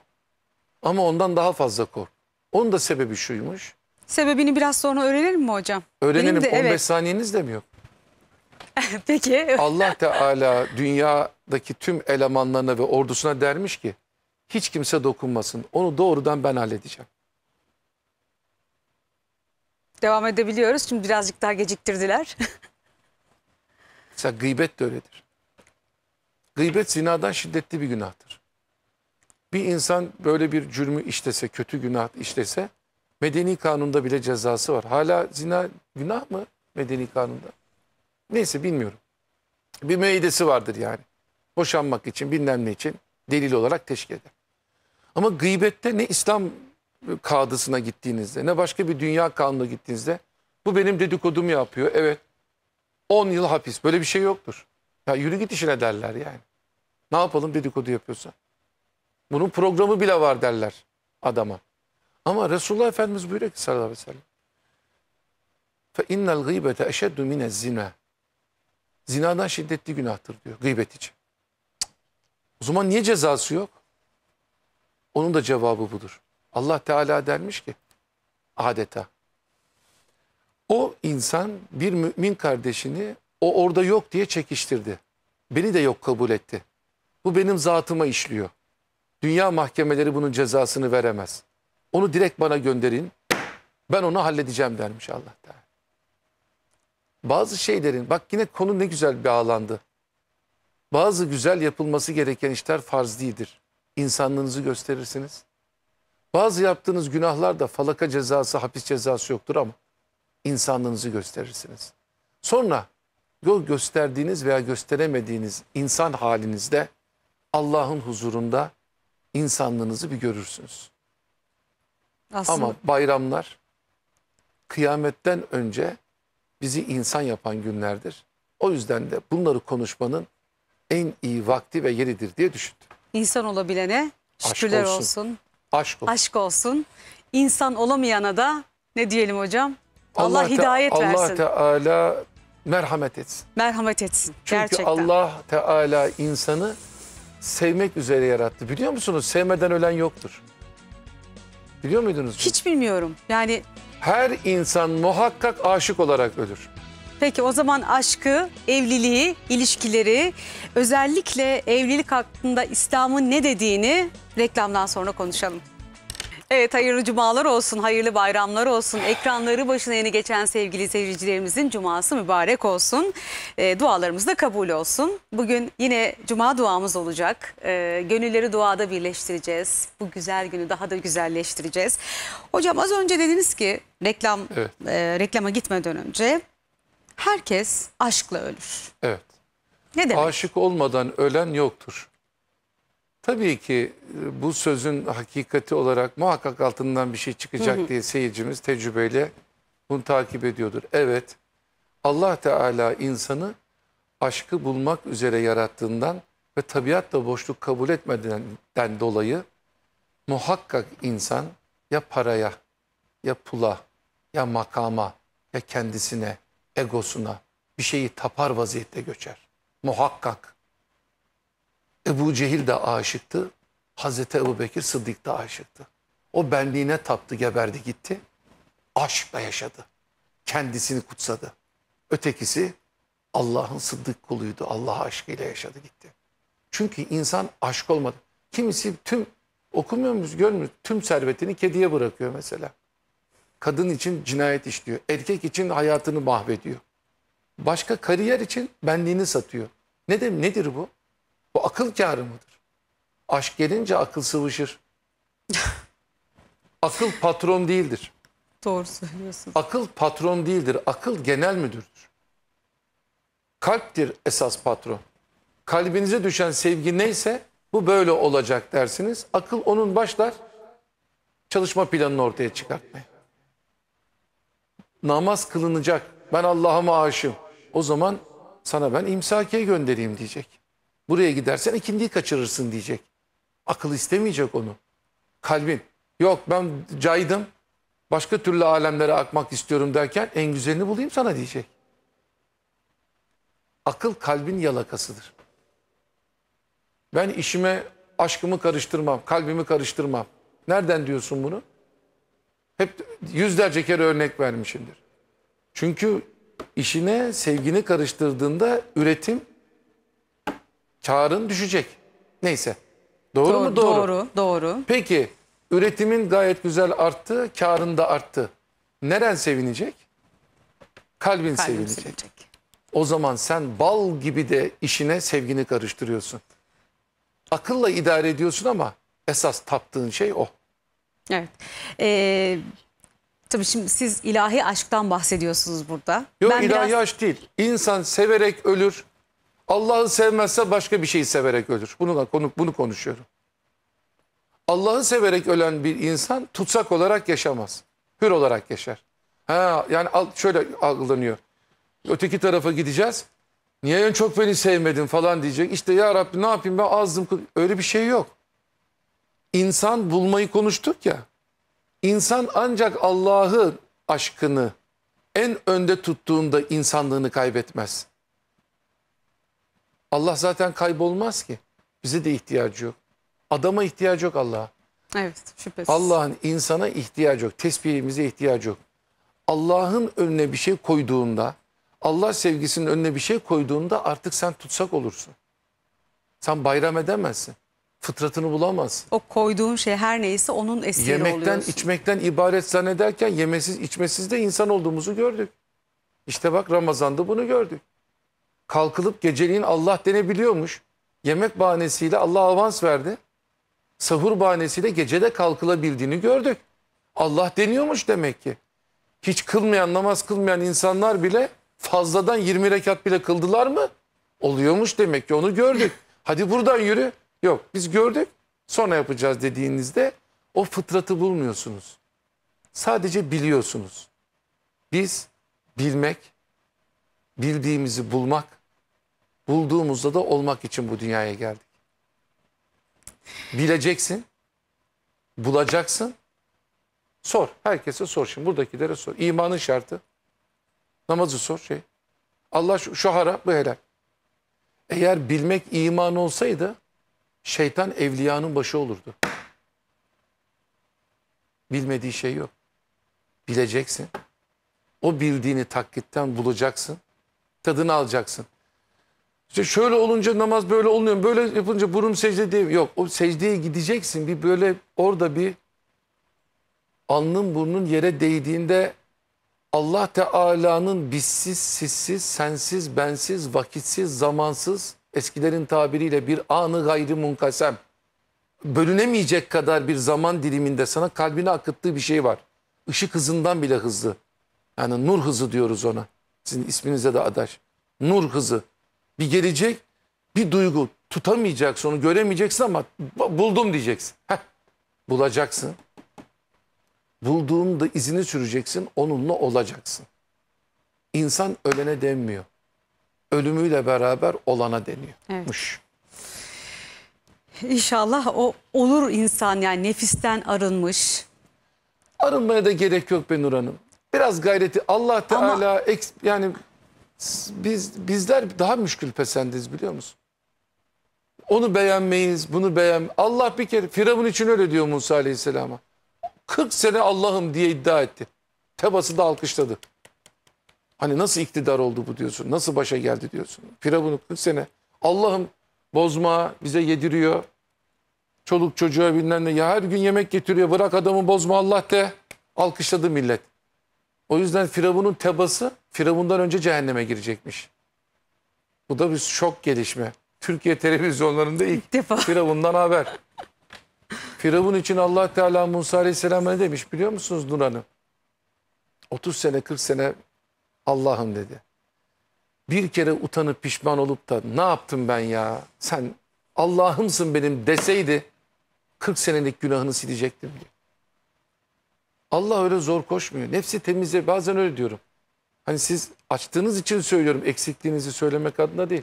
Ama ondan daha fazla kork. Onun da sebebi şuymuş. Sebebini biraz sonra öğrenelim mi hocam? Öğrenelim. Benim de, 15 evet. saniyeniz de mi yok? Peki. Allah Teala dünyadaki tüm elemanlarına ve ordusuna dermiş ki hiç kimse dokunmasın. Onu doğrudan ben halledeceğim. Devam edebiliyoruz. Şimdi birazcık daha geciktirdiler. Mesela gıybet de öyledir. Gıybet zinadan şiddetli bir günahtır. Bir insan böyle bir cürmü işlese, kötü günah işlese medeni kanunda bile cezası var. Hala zina günah mı medeni kanunda? Neyse bilmiyorum. Bir meydesi vardır yani. Boşanmak için bilmem için delil olarak teşkil eder. Ama gıybette ne İslam kadısına gittiğinizde ne başka bir dünya kanunu gittiğinizde bu benim dedikodumu yapıyor. Evet 10 yıl hapis böyle bir şey yoktur. Ya yürü git işine derler yani. Ne yapalım dedikodu yapıyorsa. Bunun programı bile var derler adama. Ama Resulullah Efendimiz buyuruyor ki sallallahu aleyhi ve sellem. Fe innel gıybete eşeddu mine Zinadan şiddetli günahtır diyor gıybet için. O zaman niye cezası yok? Onun da cevabı budur. Allah Teala dermiş ki adeta. O insan bir mümin kardeşini o orada yok diye çekiştirdi. Beni de yok kabul etti. Bu benim zatıma işliyor. Dünya mahkemeleri bunun cezasını veremez. Onu direkt bana gönderin. Ben onu halledeceğim dermiş Allah Teala. Bazı şeylerin bak yine konu ne güzel bağlandı. Bazı güzel yapılması gereken işler farz değildir. İnsanlığınızı gösterirsiniz. Bazı yaptığınız günahlar da falaka cezası, hapis cezası yoktur ama insanlığınızı gösterirsiniz. Sonra yol gösterdiğiniz veya gösteremediğiniz insan halinizde Allah'ın huzurunda insanlığınızı bir görürsünüz. Aslında. Ama bayramlar kıyametten önce bizi insan yapan günlerdir. O yüzden de bunları konuşmanın en iyi vakti ve yeridir diye düşündüm. İnsan olabilene şükürler Aşk olsun. olsun. Aşk olsun. Aşk olsun. İnsan olamayana da ne diyelim hocam? Allah, Allah hidayet Allah versin. Allah Teala merhamet etsin. Merhamet etsin. Çünkü Gerçekten. Allah Teala insanı sevmek üzere yarattı. Biliyor musunuz? Sevmeden ölen yoktur. Biliyor muydunuz? bunu? Hiç bilmiyorum. Yani Her insan muhakkak aşık olarak ölür. peki o zaman aşkı, evliliği, ilişkileri, özellikle evlilik hakkında İslam'ın ne dediğini reklamdan sonra konuşalım. Evet hayırlı cumalar olsun, hayırlı bayramlar olsun. Ekranları başına yeni geçen sevgili seyircilerimizin cuması mübarek olsun. E, dualarımız da kabul olsun. Bugün yine cuma duamız olacak. E, gönülleri duada birleştireceğiz. Bu güzel günü daha da güzelleştireceğiz. Hocam az önce dediniz ki reklam evet. e, reklama gitmeden önce herkes aşkla ölür. Evet. Ne demek? Aşık olmadan ölen yoktur. Tabii ki e, bu sözün hakikati olarak muhakkak altından bir şey çıkacak diye seyircimiz tecrübeyle bunu takip ediyordur. Evet Allah Teala insanı aşkı bulmak üzere yarattığından ve tabiat da boşluk kabul etmeden dolayı muhakkak insan ya paraya ya pula ya makama ya kendisine egosuna bir şeyi tapar vaziyette göçer. Muhakkak. Ebu Cehil de aşıktı. Hazreti Ebu Bekir Sıddık da aşıktı. O benliğine taptı, geberdi gitti. Aşkla yaşadı. Kendisini kutsadı. Ötekisi Allah'ın sıddık kuluydu. Allah aşkıyla yaşadı gitti. Çünkü insan aşk olmadı. Kimisi tüm okumuyor muyuz görmüyoruz. Tüm servetini kediye bırakıyor mesela. Kadın için cinayet işliyor. Erkek için hayatını mahvediyor. Başka kariyer için benliğini satıyor. Ne de, nedir bu? Bu akıl kârı mıdır? Aşk gelince akıl sıvışır. akıl patron değildir. Doğru söylüyorsun. Akıl patron değildir. Akıl genel müdürdür. Kalptir esas patron. Kalbinize düşen sevgi neyse bu böyle olacak dersiniz. Akıl onun başlar çalışma planını ortaya çıkartmaya. Namaz kılınacak. Ben Allah'ıma aşığım. O zaman sana ben imsakiye göndereyim diyecek. Buraya gidersen ikindiyi kaçırırsın diyecek. Akıl istemeyecek onu. Kalbin. Yok ben caydım. Başka türlü alemlere akmak istiyorum derken en güzelini bulayım sana diyecek. Akıl kalbin yalakasıdır. Ben işime aşkımı karıştırmam, kalbimi karıştırmam. Nereden diyorsun bunu? Hep yüzlerce kere örnek vermişimdir. Çünkü işine sevgini karıştırdığında üretim karın düşecek. Neyse. Doğru, doğru mu? Doğru. Doğru, doğru. Peki üretimin gayet güzel arttı, karın da arttı. Neren sevinecek? Kalbin, Kalbin sevinecek. sevinecek. O zaman sen bal gibi de işine sevgini karıştırıyorsun. Akılla idare ediyorsun ama esas taptığın şey o. Evet. Ee, tabii şimdi siz ilahi aşktan bahsediyorsunuz burada. Yok ben ilahi biraz... aşk değil. İnsan severek ölür, Allah'ı sevmezse başka bir şeyi severek ölür. Bunu, konu, bunu konuşuyorum. Allah'ı severek ölen bir insan tutsak olarak yaşamaz. Hür olarak yaşar. Ha, yani şöyle algılanıyor. Öteki tarafa gideceğiz. Niye en çok beni sevmedin falan diyecek. İşte ya Rabbi ne yapayım ben azdım. Öyle bir şey yok. İnsan bulmayı konuştuk ya. İnsan ancak Allah'ın aşkını en önde tuttuğunda insanlığını kaybetmez. Allah zaten kaybolmaz ki. Bize de ihtiyacı yok. Adama ihtiyacı yok Allah'a. Evet şüphesiz. Allah'ın insana ihtiyacı yok. Tesbihimize ihtiyacı yok. Allah'ın önüne bir şey koyduğunda, Allah sevgisinin önüne bir şey koyduğunda artık sen tutsak olursun. Sen bayram edemezsin. Fıtratını bulamazsın. O koyduğun şey her neyse onun esiri oluyor. Yemekten, oluyorsun. içmekten ibaret zannederken yemesiz, içmesiz de insan olduğumuzu gördük. İşte bak Ramazan'da bunu gördük kalkılıp geceliğin Allah denebiliyormuş. Yemek bahanesiyle Allah avans verdi. Sahur bahanesiyle gecede kalkılabildiğini gördük. Allah deniyormuş demek ki. Hiç kılmayan, namaz kılmayan insanlar bile fazladan 20 rekat bile kıldılar mı? Oluyormuş demek ki onu gördük. Hadi buradan yürü. Yok biz gördük sonra yapacağız dediğinizde o fıtratı bulmuyorsunuz. Sadece biliyorsunuz. Biz bilmek, bildiğimizi bulmak bulduğumuzda da olmak için bu dünyaya geldik. Bileceksin, bulacaksın, sor. Herkese sor şimdi buradakilere sor. İmanın şartı, namazı sor şey. Allah şu, şu hara bu helal. Eğer bilmek iman olsaydı şeytan evliyanın başı olurdu. Bilmediği şey yok. Bileceksin. O bildiğini taklitten bulacaksın. Tadını alacaksın. İşte şöyle olunca namaz böyle olmuyor. Böyle yapınca burun secde diye yok. O secdeye gideceksin. Bir böyle orada bir alnın burnun yere değdiğinde Allah Teala'nın bizsiz, sizsiz, sensiz, bensiz, vakitsiz, zamansız, eskilerin tabiriyle bir anı gayri munkasem, bölünemeyecek kadar bir zaman diliminde sana kalbine akıttığı bir şey var. Işık hızından bile hızlı. Yani nur hızı diyoruz ona. Sizin isminize de adaş. Nur hızı bir gelecek, bir duygu. Tutamayacaksın onu göremeyeceksin ama buldum diyeceksin. Heh, bulacaksın. Bulduğunda izini süreceksin, onunla olacaksın. İnsan ölene denmiyor. Ölümüyle beraber olana deniyormuş. Evet. İnşallah o olur insan yani nefisten arınmış. Arınmaya da gerek yok ben Nur Hanım. Biraz gayreti Allah Teala Ama... yani biz bizler daha müşkül pesendiz biliyor musun? Onu beğenmeyiz, bunu beğen. Allah bir kere Firavun için öyle diyor Musa Aleyhisselam'a. 40 sene Allah'ım diye iddia etti. Tebası da alkışladı. Hani nasıl iktidar oldu bu diyorsun? Nasıl başa geldi diyorsun? Firavun'u 40 sene Allah'ım bozma bize yediriyor. Çoluk çocuğa bilmem Ya her gün yemek getiriyor. Bırak adamı bozma Allah de. Alkışladı millet. O yüzden Firavun'un tebası Firavun'dan önce cehenneme girecekmiş. Bu da bir şok gelişme. Türkiye televizyonlarında ilk defa Firavun'dan haber. Firavun için Allah Teala Musa Aleyhisselam'a ne demiş biliyor musunuz Nur Hanım? 30 sene 40 sene Allah'ım dedi. Bir kere utanıp pişman olup da ne yaptım ben ya? Sen Allah'ımsın benim deseydi 40 senelik günahını silecektim diye. Allah öyle zor koşmuyor. Nefsi temizle. bazen öyle diyorum. Hani siz açtığınız için söylüyorum eksikliğinizi söylemek adına değil.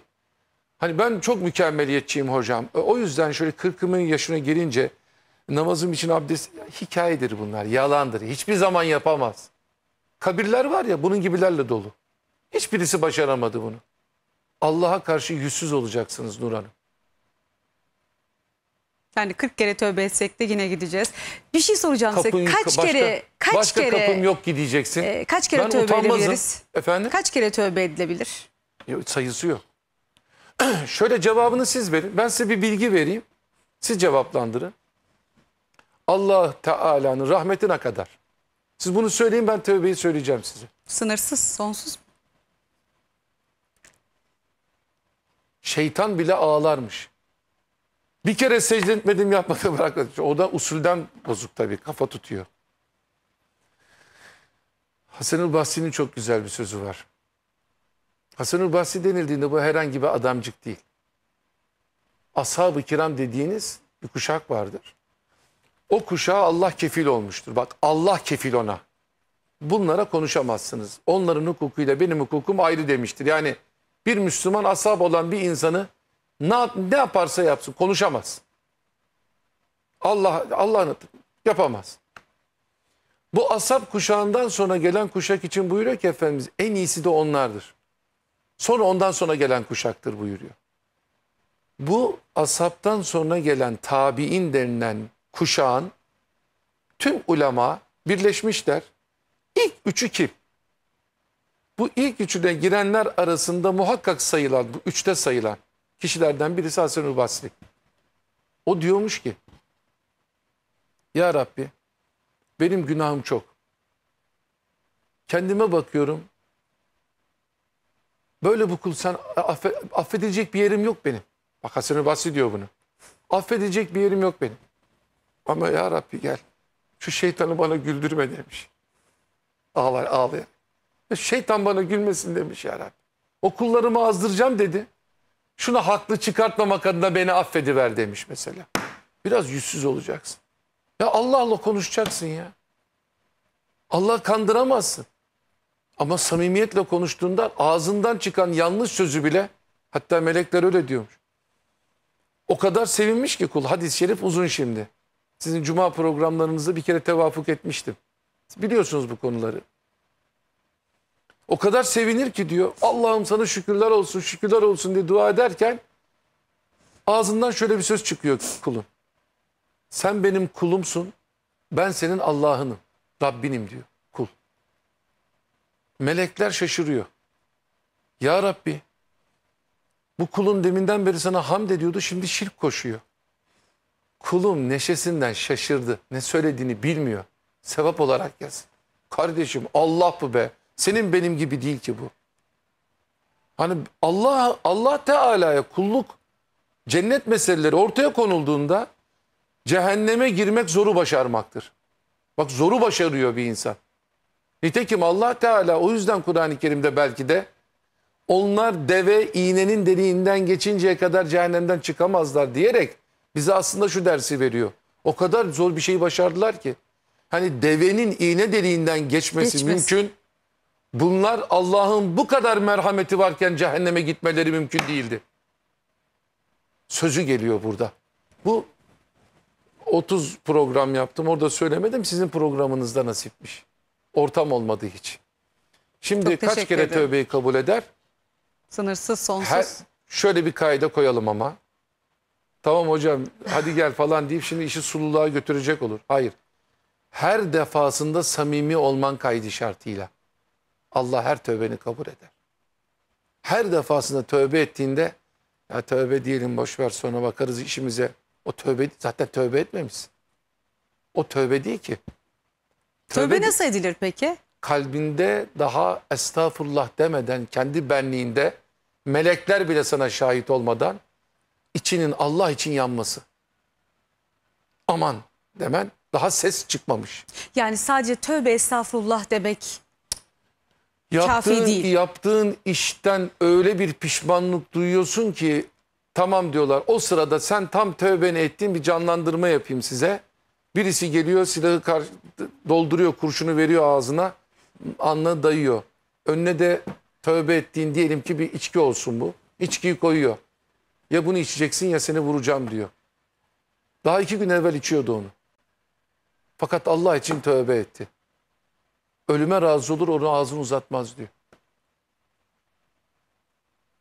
Hani ben çok mükemmeliyetçiyim hocam. E, o yüzden şöyle kırkımın yaşına gelince namazım için abdest hikayedir bunlar. Yalandır. Hiçbir zaman yapamaz. Kabirler var ya bunun gibilerle dolu. Hiçbirisi başaramadı bunu. Allah'a karşı yüzsüz olacaksınız Nur Hanım. Yani 40 kere tövbe etsek de yine gideceğiz. Bir şey soracağım kapın, size. Kaç başka, kere kaç başka kere kapım yok gideceksin. E, kaç kere ben tövbe edebiliriz? Efendim? Kaç kere tövbe edilebilir? Yok, sayısı yok. Şöyle cevabını siz verin. Ben size bir bilgi vereyim. Siz cevaplandırın. Allah Teala'nın rahmetine kadar. Siz bunu söyleyin ben tövbeyi söyleyeceğim size. Sınırsız, sonsuz Şeytan bile ağlarmış. Bir kere secde etmedim yapmadım bırakmadım. O da usulden bozuk tabii kafa tutuyor. Hasan-ı Basri'nin çok güzel bir sözü var. Hasan-ı Basri denildiğinde bu herhangi bir adamcık değil. Ashab-ı kiram dediğiniz bir kuşak vardır. O kuşağa Allah kefil olmuştur. Bak Allah kefil ona. Bunlara konuşamazsınız. Onların hukukuyla benim hukukum ayrı demiştir. Yani bir Müslüman ashab olan bir insanı ne, ne yaparsa yapsın konuşamaz. Allah Allah'ın yapamaz. Bu asap kuşağından sonra gelen kuşak için buyuruyor ki Efendimiz en iyisi de onlardır. Sonra ondan sonra gelen kuşaktır buyuruyor. Bu asaptan sonra gelen tabi'in denilen kuşağın tüm ulema birleşmişler. İlk üçü kim? Bu ilk üçüne girenler arasında muhakkak sayılan, bu üçte sayılan kişilerden birisi Hasan Basri. O diyormuş ki Ya Rabbi benim günahım çok. Kendime bakıyorum. Böyle bu kul sen affe, affedilecek bir yerim yok benim. Bak Hasan Basri diyor bunu. Affedilecek bir yerim yok benim. Ama ya Rabbi gel. Şu şeytanı bana güldürme demiş. Ağlar ağlayan. Şeytan bana gülmesin demiş ya Rabbi. O kullarımı azdıracağım dedi şunu haklı çıkartmamak adına beni affediver demiş mesela. Biraz yüzsüz olacaksın. Ya Allah Allah'la konuşacaksın ya. Allah kandıramazsın. Ama samimiyetle konuştuğunda ağzından çıkan yanlış sözü bile hatta melekler öyle diyormuş. O kadar sevinmiş ki kul. Hadis-i şerif uzun şimdi. Sizin cuma programlarınızı bir kere tevafuk etmiştim. Biliyorsunuz bu konuları. O kadar sevinir ki diyor Allah'ım sana şükürler olsun şükürler olsun diye dua ederken ağzından şöyle bir söz çıkıyor kulun. Sen benim kulumsun ben senin Allah'ınım Rabbinim diyor kul. Melekler şaşırıyor. Ya Rabbi bu kulun deminden beri sana hamd ediyordu şimdi şirk koşuyor. Kulum neşesinden şaşırdı. Ne söylediğini bilmiyor. Sevap olarak yaz. Kardeşim Allah bu be. Senin benim gibi değil ki bu. Hani Allah Allah Teala'ya kulluk cennet meseleleri ortaya konulduğunda cehenneme girmek zoru başarmaktır. Bak zoru başarıyor bir insan. Nitekim Allah Teala o yüzden Kur'an-ı Kerim'de belki de onlar deve iğnenin deliğinden geçinceye kadar cehennemden çıkamazlar diyerek bize aslında şu dersi veriyor. O kadar zor bir şey başardılar ki. Hani devenin iğne deliğinden geçmesi, geçmesi. mümkün Bunlar Allah'ın bu kadar merhameti varken cehenneme gitmeleri mümkün değildi. Sözü geliyor burada. Bu 30 program yaptım orada söylemedim sizin programınızda nasipmiş. Ortam olmadı hiç. Şimdi kaç kere ederim. tövbeyi kabul eder? Sınırsız sonsuz. Her, şöyle bir kayda koyalım ama. Tamam hocam hadi gel falan deyip şimdi işi sululuğa götürecek olur. Hayır. Her defasında samimi olman kaydı şartıyla. Allah her tövbeni kabul eder. Her defasında tövbe ettiğinde ya tövbe diyelim boş ver sonra bakarız işimize. O tövbe zaten tövbe etmemişsin. O tövbe değil ki. Tövbe, tövbe nasıl edilir peki? Kalbinde daha estağfurullah demeden kendi benliğinde melekler bile sana şahit olmadan içinin Allah için yanması. Aman demen daha ses çıkmamış. Yani sadece tövbe estağfurullah demek Yaptığın, değil. yaptığın işten öyle bir pişmanlık duyuyorsun ki tamam diyorlar o sırada sen tam tövbeni ettiğin bir canlandırma yapayım size. Birisi geliyor silahı dolduruyor kurşunu veriyor ağzına anla dayıyor. Önüne de tövbe ettiğin diyelim ki bir içki olsun bu. İçkiyi koyuyor. Ya bunu içeceksin ya seni vuracağım diyor. Daha iki gün evvel içiyordu onu. Fakat Allah için tövbe etti ölüme razı olur onu ağzını uzatmaz diyor.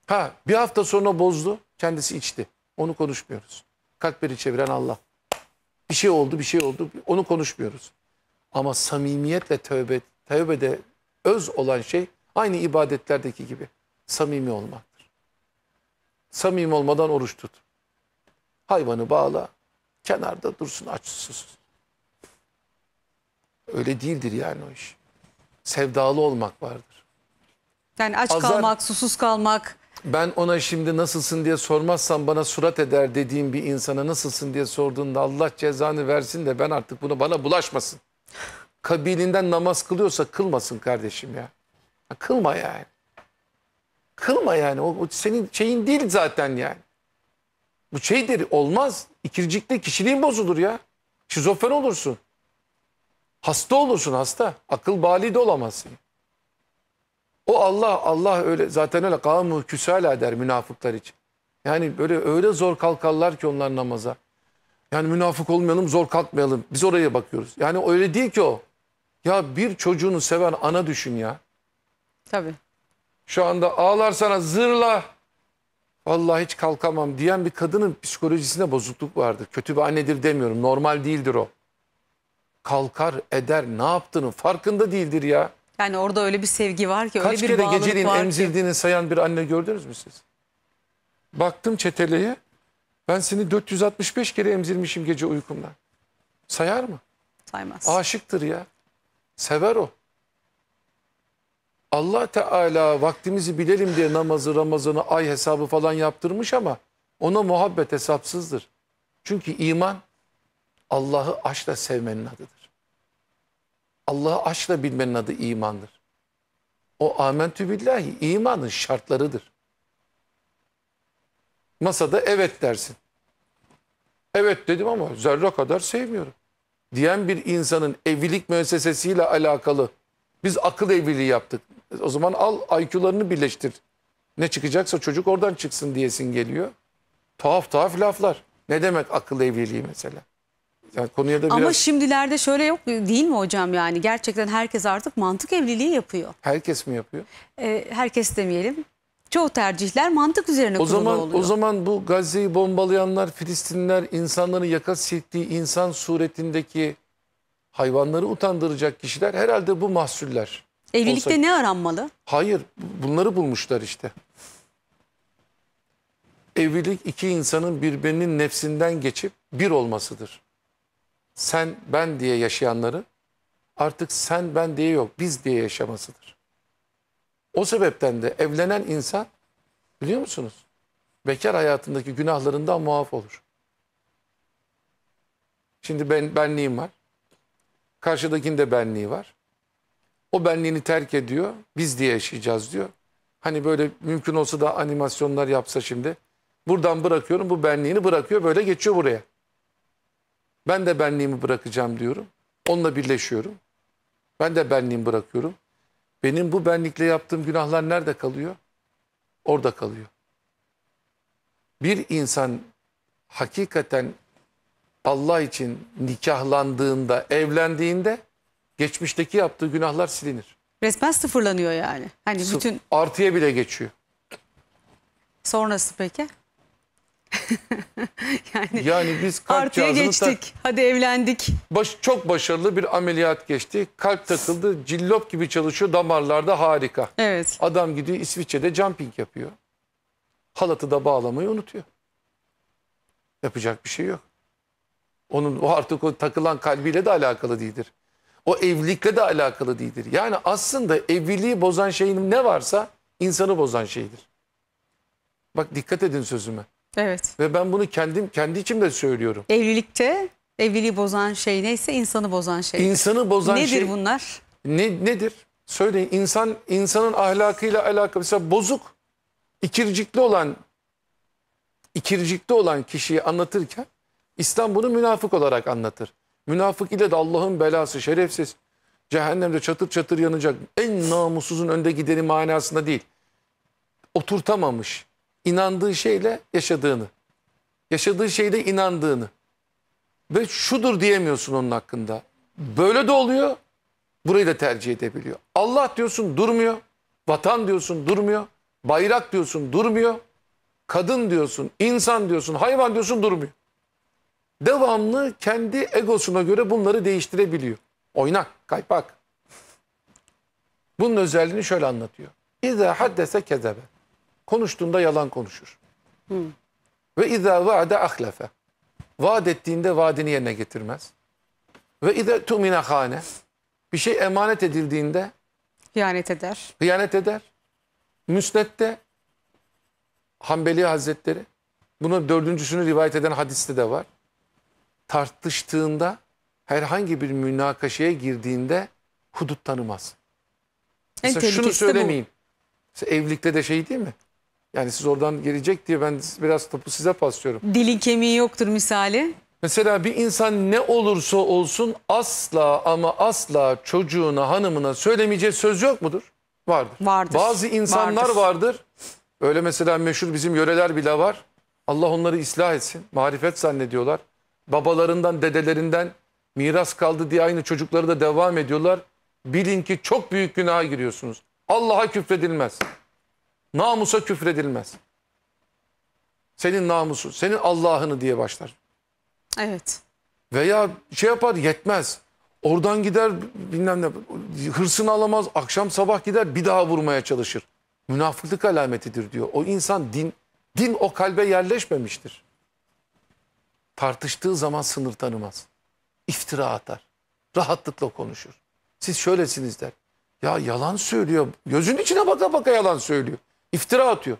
Ha bir hafta sonra bozdu kendisi içti. Onu konuşmuyoruz. Kalpleri çeviren Allah. Bir şey oldu bir şey oldu onu konuşmuyoruz. Ama samimiyetle tövbe, tövbede öz olan şey aynı ibadetlerdeki gibi samimi olmaktır. Samimi olmadan oruç tut. Hayvanı bağla, kenarda dursun açsız. Öyle değildir yani o iş sevdalı olmak vardır. Yani aç Azar, kalmak, susuz kalmak. Ben ona şimdi nasılsın diye sormazsam bana surat eder dediğim bir insana nasılsın diye sorduğunda Allah cezanı versin de ben artık bunu bana bulaşmasın. Kabilinden namaz kılıyorsa kılmasın kardeşim ya. ya kılma yani. Kılma yani. O, o senin şeyin değil zaten yani. Bu şeydir olmaz. İkircikte kişiliğin bozulur ya. Şizofren olursun. Hasta olursun hasta. Akıl bali de olamazsın. O Allah Allah öyle zaten öyle kavmu küsala der münafıklar için. Yani böyle öyle zor kalkarlar ki onlar namaza. Yani münafık olmayalım zor kalkmayalım. Biz oraya bakıyoruz. Yani öyle değil ki o. Ya bir çocuğunu seven ana düşün ya. Tabii. Şu anda ağlarsana zırla. Vallahi hiç kalkamam diyen bir kadının psikolojisinde bozukluk vardır. Kötü bir annedir demiyorum. Normal değildir o kalkar eder ne yaptığının farkında değildir ya. Yani orada öyle bir sevgi var ki Kaç öyle bir bağlılık var ki. Kaç kere emzirdiğini sayan bir anne gördünüz mü siz? Baktım çeteleye ben seni 465 kere emzirmişim gece uykumda. Sayar mı? Saymaz. Aşıktır ya. Sever o. Allah Teala vaktimizi bilelim diye namazı, Ramazan'ı, ay hesabı falan yaptırmış ama ona muhabbet hesapsızdır. Çünkü iman Allah'ı aşkla sevmenin adıdır. Allah'ı aşkla bilmenin adı imandır. O amentü billahi imanın şartlarıdır. Masada evet dersin. Evet dedim ama zerre kadar sevmiyorum. Diyen bir insanın evlilik müessesesiyle alakalı biz akıl evliliği yaptık. O zaman al IQ'larını birleştir. Ne çıkacaksa çocuk oradan çıksın diyesin geliyor. Tuhaf tuhaf laflar. Ne demek akıl evliliği mesela? Yani konuya da biraz... Ama şimdilerde şöyle yok değil mi hocam yani gerçekten herkes artık mantık evliliği yapıyor. Herkes mi yapıyor? Ee, herkes demeyelim. Çoğu tercihler mantık üzerine o kurulu zaman, oluyor. O zaman bu Gazze'yi bombalayanlar, Filistinler, insanların yaka sildiği insan suretindeki hayvanları utandıracak kişiler herhalde bu mahsuller. Evlilikte olsa... ne aranmalı? Hayır bunları bulmuşlar işte. Evlilik iki insanın birbirinin nefsinden geçip bir olmasıdır sen ben diye yaşayanları artık sen ben diye yok biz diye yaşamasıdır. O sebepten de evlenen insan biliyor musunuz? Bekar hayatındaki günahlarından muaf olur. Şimdi ben benliğim var. de benliği var. O benliğini terk ediyor. Biz diye yaşayacağız diyor. Hani böyle mümkün olsa da animasyonlar yapsa şimdi. Buradan bırakıyorum bu benliğini bırakıyor böyle geçiyor buraya. Ben de benliğimi bırakacağım diyorum. Onunla birleşiyorum. Ben de benliğimi bırakıyorum. Benim bu benlikle yaptığım günahlar nerede kalıyor? Orada kalıyor. Bir insan hakikaten Allah için nikahlandığında, evlendiğinde geçmişteki yaptığı günahlar silinir. Resmen sıfırlanıyor yani. Hani bütün artıya bile geçiyor. Sonrası peki? yani, yani biz kalp artıya geçtik. Tak... Hadi evlendik. Baş, çok başarılı bir ameliyat geçti. Kalp takıldı. Cillop gibi çalışıyor. Damarlarda harika. Evet. Adam gidiyor İsviçre'de jumping yapıyor. Halatı da bağlamayı unutuyor. Yapacak bir şey yok. Onun o artık o takılan kalbiyle de alakalı değildir. O evlilikle de alakalı değildir. Yani aslında evliliği bozan şeyin ne varsa insanı bozan şeydir. Bak dikkat edin sözüme. Evet. Ve ben bunu kendim kendi içimde söylüyorum. Evlilikte evliliği bozan şey neyse insanı bozan şey. İnsanı bozan nedir şey. Nedir bunlar? Ne, nedir? Söyleyin insan insanın ahlakıyla alakalı mesela bozuk ikircikli olan ikircikli olan kişiyi anlatırken İslam bunu münafık olarak anlatır. Münafık ile de Allah'ın belası şerefsiz. Cehennemde çatır çatır yanacak. En namussuzun önde gideni manasında değil. Oturtamamış inandığı şeyle yaşadığını. Yaşadığı şeyle inandığını. Ve şudur diyemiyorsun onun hakkında. Böyle de oluyor. Burayı da tercih edebiliyor. Allah diyorsun durmuyor. Vatan diyorsun durmuyor. Bayrak diyorsun durmuyor. Kadın diyorsun, insan diyorsun, hayvan diyorsun durmuyor. Devamlı kendi egosuna göre bunları değiştirebiliyor. Oynak, kaypak. Bunun özelliğini şöyle anlatıyor. İza haddese kezebe. Konuştuğunda yalan konuşur. Ve izâ vaade ahlafe. Vaad ettiğinde vaadini yerine getirmez. Ve izâ tumine hane. Bir şey emanet edildiğinde hıyanet eder. Hıyanet eder. Müsnet'te Hanbeli Hazretleri bunun dördüncüsünü rivayet eden hadiste de var. Tartıştığında herhangi bir münakaşaya girdiğinde hudut tanımaz. En Mesela şunu söylemeyeyim, Bu. evlilikte de şey değil mi? Yani siz oradan gelecek diye ben biraz topu size paslıyorum. Dilin kemiği yoktur misali. Mesela bir insan ne olursa olsun asla ama asla çocuğuna, hanımına söylemeyeceği söz yok mudur? Vardır. Vardır. Bazı insanlar vardır. vardır. Öyle mesela meşhur bizim yöreler bile var. Allah onları ıslah etsin. Marifet zannediyorlar. Babalarından, dedelerinden miras kaldı diye aynı çocukları da devam ediyorlar. Bilin ki çok büyük günaha giriyorsunuz. Allah'a küfredilmez. Namusa küfredilmez. Senin namusu, senin Allah'ını diye başlar. Evet. Veya şey yapar yetmez. Oradan gider bilmem ne hırsını alamaz. Akşam sabah gider bir daha vurmaya çalışır. Münafıklık alametidir diyor. O insan din din o kalbe yerleşmemiştir. Tartıştığı zaman sınır tanımaz. İftira atar. Rahatlıkla konuşur. Siz şöylesiniz der. Ya yalan söylüyor. Gözün içine baka baka yalan söylüyor. İftira atıyor.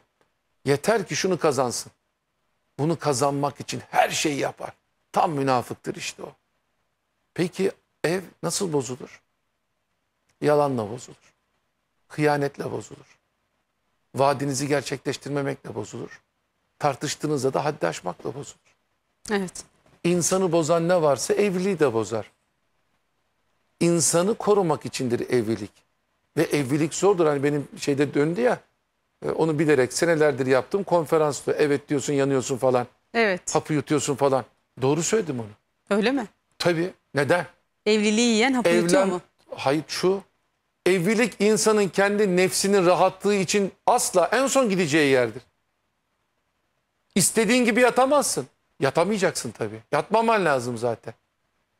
Yeter ki şunu kazansın. Bunu kazanmak için her şeyi yapar. Tam münafıktır işte o. Peki ev nasıl bozulur? Yalanla bozulur. Hıyanetle bozulur. Vaadinizi gerçekleştirmemekle bozulur. Tartıştığınızda da haddi aşmakla bozulur. Evet. İnsanı bozan ne varsa evliliği de bozar. İnsanı korumak içindir evlilik. Ve evlilik zordur. Hani benim şeyde döndü ya e, onu bilerek senelerdir yaptığım konferansta evet diyorsun yanıyorsun falan. Evet. Hapı yutuyorsun falan. Doğru söyledim onu. Öyle mi? Tabii. Neden? Evliliği yiyen hapı Evlen... yutuyor mu? Hayır şu. Evlilik insanın kendi nefsinin rahatlığı için asla en son gideceği yerdir. İstediğin gibi yatamazsın. Yatamayacaksın tabii. Yatmaman lazım zaten.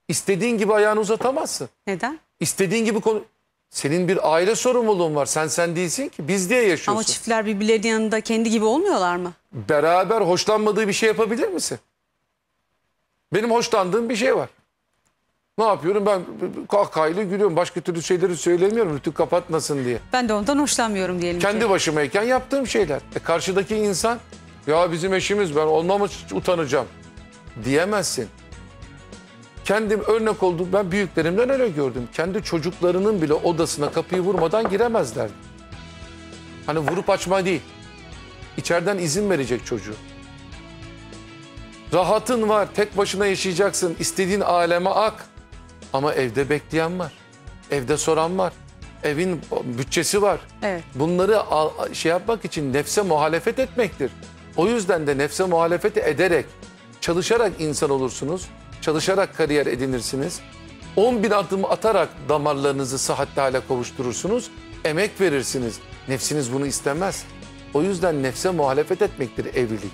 İstediğin gibi ayağını uzatamazsın. Neden? İstediğin gibi konu... Senin bir aile sorumluluğun var. Sen sen değilsin ki. Biz diye yaşıyorsun. Ama çiftler birbirlerinin yanında kendi gibi olmuyorlar mı? Beraber hoşlanmadığı bir şey yapabilir misin? Benim hoşlandığım bir şey var. Ne yapıyorum ben kahkahayla gülüyorum. Başka türlü şeyleri söylemiyorum rütük kapatmasın diye. Ben de ondan hoşlanmıyorum diyelim Kendi ki. başımayken yaptığım şeyler. E karşıdaki insan ya bizim eşimiz ben olmamış utanacağım diyemezsin. Kendim örnek oldum. Ben büyüklerimden öyle gördüm. Kendi çocuklarının bile odasına kapıyı vurmadan giremezler Hani vurup açma değil. İçeriden izin verecek çocuğu. Rahatın var, tek başına yaşayacaksın, istediğin aleme ak. Ama evde bekleyen var, evde soran var, evin bütçesi var. Evet. Bunları şey yapmak için nefse muhalefet etmektir. O yüzden de nefse muhalefet ederek, çalışarak insan olursunuz çalışarak kariyer edinirsiniz. 10 bin adım atarak damarlarınızı sıhhatte hale kavuşturursunuz. Emek verirsiniz. Nefsiniz bunu istemez. O yüzden nefse muhalefet etmektir evlilik.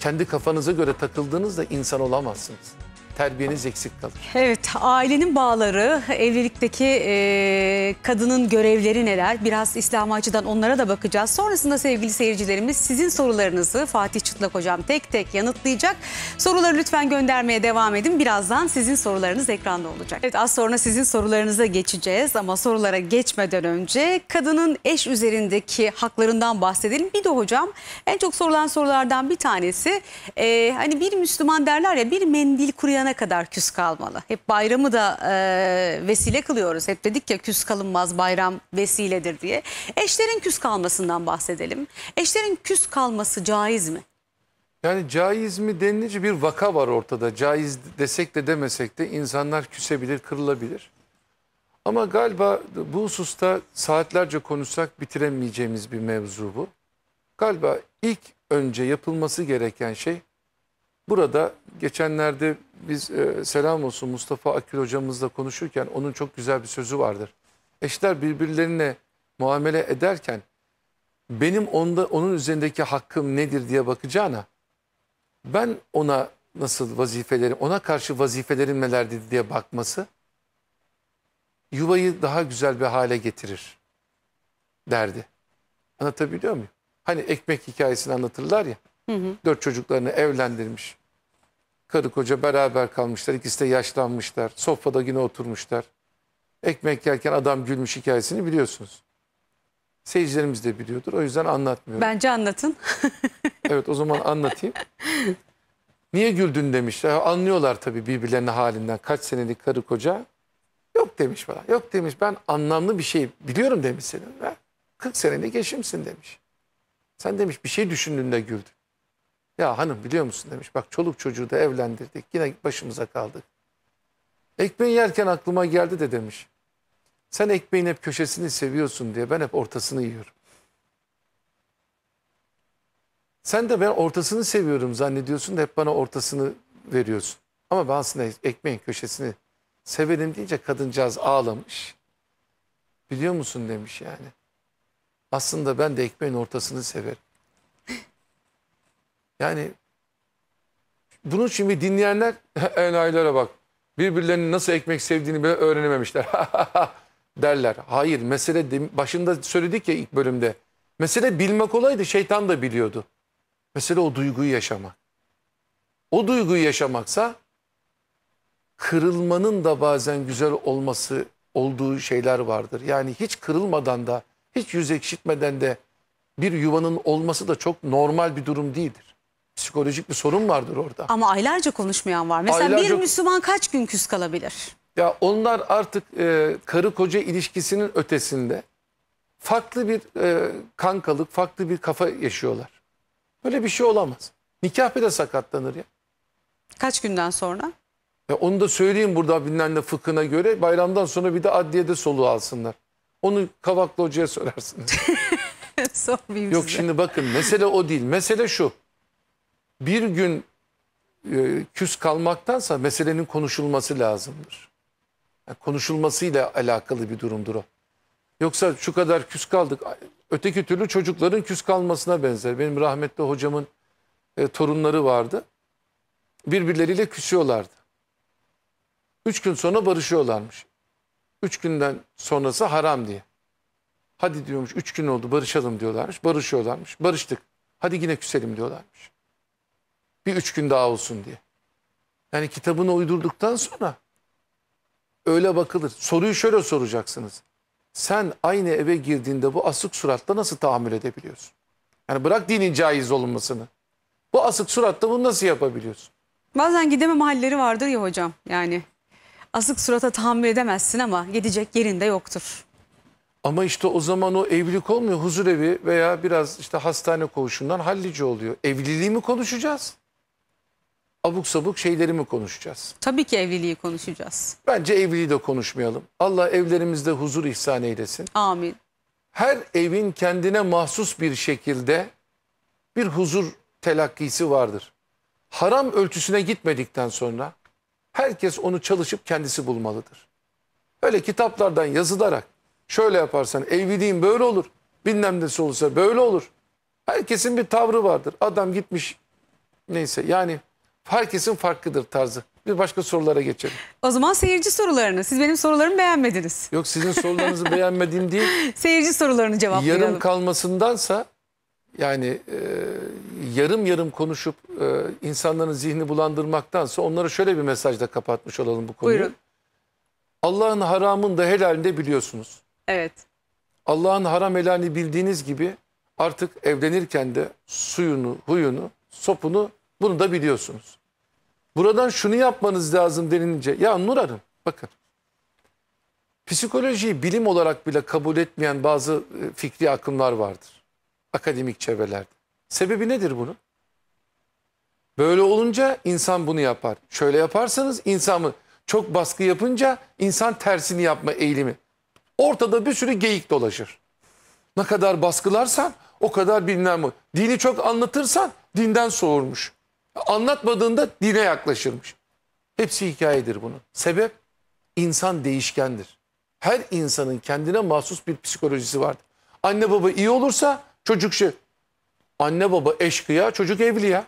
Kendi kafanıza göre takıldığınızda insan olamazsınız. Terbiyeniz eksik kalır. Evet ailenin bağları, evlilikteki e, kadının görevleri neler? Biraz İslam açıdan onlara da bakacağız. Sonrasında sevgili seyircilerimiz sizin sorularınızı Fatih Çıtlak Hocam tek tek yanıtlayacak. Soruları lütfen göndermeye devam edin. Birazdan sizin sorularınız ekranda olacak. Evet, az sonra sizin sorularınıza geçeceğiz ama sorulara geçmeden önce kadının eş üzerindeki haklarından bahsedelim. Bir de hocam en çok sorulan sorulardan bir tanesi e, hani bir Müslüman derler ya bir mendil kuruyana kadar küs kalmalı. Hep bayramı da e, vesile kılıyoruz. Hep dedik ya küs kalınmaz bayram vesiledir diye. Eşlerin küs kalmasından bahsedelim. Eşlerin küs kalması caiz mi? Yani caiz mi denilince bir vaka var ortada. Caiz desek de demesek de insanlar küsebilir, kırılabilir. Ama galiba bu hususta saatlerce konuşsak bitiremeyeceğimiz bir mevzu bu. Galiba ilk önce yapılması gereken şey Burada geçenlerde biz e, selam olsun Mustafa Akil hocamızla konuşurken onun çok güzel bir sözü vardır. Eşler birbirlerine muamele ederken benim onda onun üzerindeki hakkım nedir diye bakacağına ben ona nasıl vazifelerim ona karşı vazifelerim nelerdi diye bakması yuvayı daha güzel bir hale getirir derdi. Anlatabiliyor muyum? Hani ekmek hikayesini anlatırlar ya. Hı hı. Dört çocuklarını evlendirmiş. Karı koca beraber kalmışlar. İkisi de yaşlanmışlar. Sofrada yine oturmuşlar. Ekmek yerken adam gülmüş hikayesini biliyorsunuz. Seyircilerimiz de biliyordur. O yüzden anlatmıyorum. Bence anlatın. evet o zaman anlatayım. Niye güldün demişler. Anlıyorlar tabii birbirlerinin halinden. Kaç senelik karı koca. Yok demiş bana. Yok demiş ben anlamlı bir şey biliyorum demiş senin. Ve 40 senelik eşimsin demiş. Sen demiş bir şey düşündüğünde güldün. Ya hanım biliyor musun demiş. Bak çoluk çocuğu da evlendirdik. Yine başımıza kaldık. Ekmeği yerken aklıma geldi de demiş. Sen ekmeğin hep köşesini seviyorsun diye ben hep ortasını yiyorum. Sen de ben ortasını seviyorum zannediyorsun da hep bana ortasını veriyorsun. Ama ben aslında ekmeğin köşesini severim deyince kadıncağız ağlamış. Biliyor musun demiş yani. Aslında ben de ekmeğin ortasını severim. Yani bunu şimdi dinleyenler enayilere bak. Birbirlerinin nasıl ekmek sevdiğini bile öğrenememişler. derler. Hayır mesele başında söyledik ya ilk bölümde. Mesele bilmek olaydı şeytan da biliyordu. Mesele o duyguyu yaşamak. O duyguyu yaşamaksa kırılmanın da bazen güzel olması olduğu şeyler vardır. Yani hiç kırılmadan da hiç yüz ekşitmeden de bir yuvanın olması da çok normal bir durum değildir psikolojik bir sorun vardır orada. Ama aylarca konuşmayan var. Mesela aylarca... bir Müslüman kaç gün küs kalabilir? Ya onlar artık e, karı koca ilişkisinin ötesinde farklı bir e, kankalık, farklı bir kafa yaşıyorlar. Böyle bir şey olamaz. Nikah bile sakatlanır ya. Kaç günden sonra? Ya onu da söyleyeyim burada bilinen de fıkhına göre bayramdan sonra bir de adliyede soluğu alsınlar. Onu Kavaklı Hoca'ya sorarsınız. Sormayayım Yok size. şimdi bakın mesele o değil. Mesele şu bir gün e, küs kalmaktansa meselenin konuşulması lazımdır. Yani konuşulmasıyla alakalı bir durumdur o. Yoksa şu kadar küs kaldık. Öteki türlü çocukların küs kalmasına benzer. Benim rahmetli hocamın e, torunları vardı. Birbirleriyle küsüyorlardı. Üç gün sonra barışıyorlarmış. Üç günden sonrası haram diye. Hadi diyormuş üç gün oldu barışalım diyorlarmış. Barışıyorlarmış. Barıştık. Hadi yine küselim diyorlarmış. Bir üç gün daha olsun diye. Yani kitabını uydurduktan sonra öyle bakılır. Soruyu şöyle soracaksınız. Sen aynı eve girdiğinde bu asık suratla nasıl tahammül edebiliyorsun? Yani bırak dinin caiz olunmasını. Bu asık suratla bunu nasıl yapabiliyorsun? Bazen gidemem halleri vardır ya hocam yani. Asık surata tahammül edemezsin ama gidecek yerinde yoktur. Ama işte o zaman o evlilik olmuyor. Huzurevi veya biraz işte hastane koğuşundan hallici oluyor. Evliliği mi konuşacağız? abuk sabuk şeyleri mi konuşacağız? Tabii ki evliliği konuşacağız. Bence evliliği de konuşmayalım. Allah evlerimizde huzur ihsan eylesin. Amin. Her evin kendine mahsus bir şekilde bir huzur telakkisi vardır. Haram ölçüsüne gitmedikten sonra herkes onu çalışıp kendisi bulmalıdır. Öyle kitaplardan yazılarak şöyle yaparsan evliliğin böyle olur. Bilmem nesi olursa böyle olur. Herkesin bir tavrı vardır. Adam gitmiş neyse yani herkesin farklıdır tarzı. Bir başka sorulara geçelim. O zaman seyirci sorularını. Siz benim sorularımı beğenmediniz. Yok sizin sorularınızı beğenmediğim değil. Seyirci sorularını cevaplayalım. Yarım kalmasındansa yani e, yarım yarım konuşup e, insanların zihni bulandırmaktansa onları şöyle bir mesajla kapatmış olalım bu konuyu. Buyurun. Allah'ın haramın da helalini de biliyorsunuz. Evet. Allah'ın haram helalini bildiğiniz gibi artık evlenirken de suyunu, huyunu, sopunu bunu da biliyorsunuz. Buradan şunu yapmanız lazım denince ya Nur Hanım bakın psikolojiyi bilim olarak bile kabul etmeyen bazı e, fikri akımlar vardır. Akademik çevrelerde. Sebebi nedir bunu Böyle olunca insan bunu yapar. Şöyle yaparsanız insanı çok baskı yapınca insan tersini yapma eğilimi. Ortada bir sürü geyik dolaşır. Ne kadar baskılarsan o kadar bilmem bu. Dini çok anlatırsan dinden soğurmuş. Anlatmadığında dine yaklaşırmış. Hepsi hikayedir bunu. Sebep insan değişkendir. Her insanın kendine mahsus bir psikolojisi vardır. Anne baba iyi olursa çocuk şey. Anne baba eşkıya, çocuk evliya.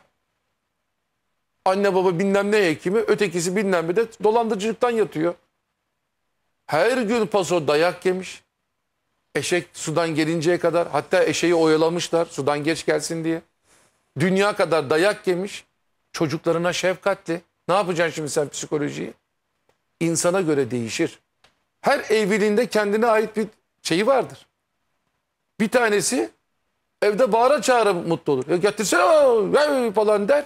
Anne baba bilmem ne hekimi, ötekisi bilmem de dolandırıcılıktan yatıyor. Her gün paso dayak yemiş. Eşek sudan gelinceye kadar hatta eşeği oyalamışlar sudan geç gelsin diye. Dünya kadar dayak yemiş. Çocuklarına şefkatli. Ne yapacaksın şimdi sen psikolojiyi? İnsana göre değişir. Her evliliğinde kendine ait bir şeyi vardır. Bir tanesi evde bağıra çağıra mutlu olur. Ya getirsene ya falan der.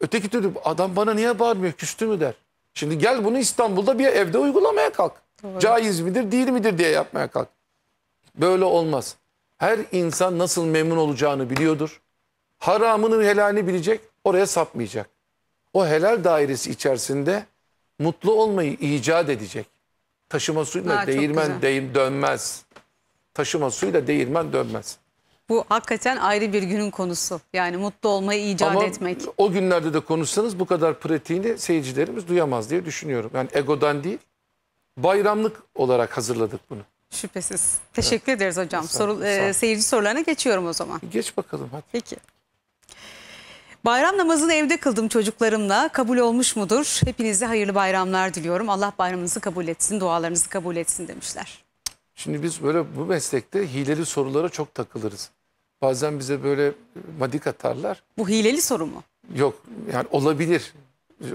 Öteki türlü adam bana niye bağırmıyor küstü mü der. Şimdi gel bunu İstanbul'da bir evde uygulamaya kalk. Doğru. Caiz midir değil midir diye yapmaya kalk. Böyle olmaz. Her insan nasıl memnun olacağını biliyordur. Haramını helalini bilecek oraya sapmayacak. O helal dairesi içerisinde mutlu olmayı icat edecek. Taşıma suyla ha, değirmen değil, dönmez. Taşıma suyla değirmen dönmez. Bu hakikaten ayrı bir günün konusu. Yani mutlu olmayı icat Ama etmek. o günlerde de konuşsanız bu kadar pratiğini seyircilerimiz duyamaz diye düşünüyorum. Yani egodan değil, bayramlık olarak hazırladık bunu. Şüphesiz. Teşekkür evet. ederiz hocam. Soru, e, seyirci sorularına geçiyorum o zaman. Geç bakalım hadi. Peki. Bayram namazını evde kıldım çocuklarımla. Kabul olmuş mudur? Hepinize hayırlı bayramlar diliyorum. Allah bayramınızı kabul etsin, dualarınızı kabul etsin demişler. Şimdi biz böyle bu meslekte hileli sorulara çok takılırız. Bazen bize böyle e, madik atarlar. Bu hileli soru mu? Yok yani olabilir.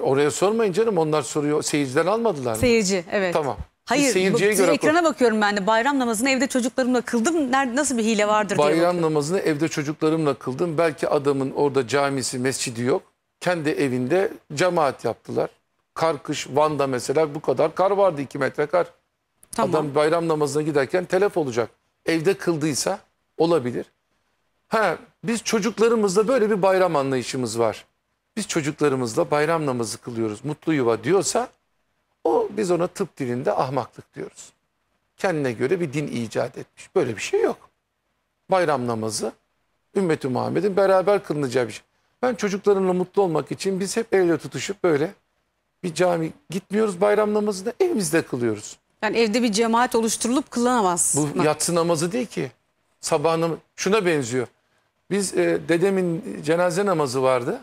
Oraya sormayın canım onlar soruyor. Seyirciden almadılar mı? Seyirci evet. Tamam. Hayır, seyirciye bu, göre ekrana bakıyorum ben de. Bayram namazını evde çocuklarımla kıldım. Nerede nasıl bir hile vardır Bayram diye. Bayram namazını evde çocuklarımla kıldım. Belki adamın orada camisi, mescidi yok. Kendi evinde cemaat yaptılar. karkış Van'da mesela bu kadar kar vardı 2 metre kar. Tamam. Adam bayram namazına giderken telef olacak. Evde kıldıysa olabilir. Ha biz çocuklarımızla böyle bir bayram anlayışımız var. Biz çocuklarımızla bayram namazı kılıyoruz. Mutlu yuva diyorsa o biz ona tıp dilinde ahmaklık diyoruz. Kendine göre bir din icat etmiş. Böyle bir şey yok. Bayram namazı ümmeti Muhammed'in beraber kılınacağı bir şey. Ben çocuklarımla mutlu olmak için biz hep elle tutuşup böyle bir cami gitmiyoruz bayram namazını evimizde kılıyoruz. Yani evde bir cemaat oluşturulup kılınamaz. Bu yatsı namazı değil ki. Sabah Şuna benziyor. Biz e, dedemin cenaze namazı vardı.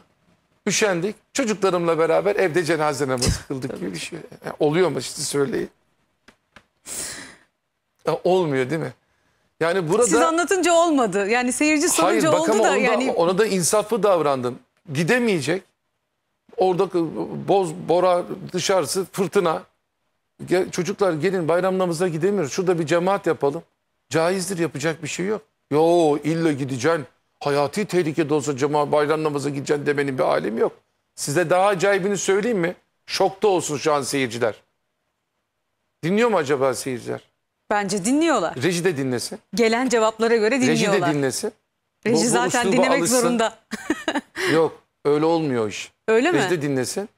Üşendik. Çocuklarımla beraber evde cenaze namazı kıldık gibi bir şey. Yani e, oluyor mu işte söyleyin. Ya e, olmuyor değil mi? Yani burada Siz anlatınca olmadı. Yani seyirci sorunca oldu ama da ona yani. Da, ona da insaflı davrandım. Gidemeyecek. Orada boz, bora, dışarısı, fırtına. Gel, çocuklar gelin bayram namazına gidemiyoruz. Şurada bir cemaat yapalım. Caizdir yapacak bir şey yok. Yo illa gideceksin. Hayati tehlikede olsa cemaat bayram namaza gideceksin demenin bir alemi yok. Size daha acayibini söyleyeyim mi? Şokta olsun şu an seyirciler. Dinliyor mu acaba seyirciler? Bence dinliyorlar. Reji de dinlesin. Gelen cevaplara göre dinliyorlar. Reji de dinlesin. Reji bu, bu zaten dinlemek alışsın. zorunda. Yok öyle olmuyor iş. Öyle Reji mi? Reji de dinlesin.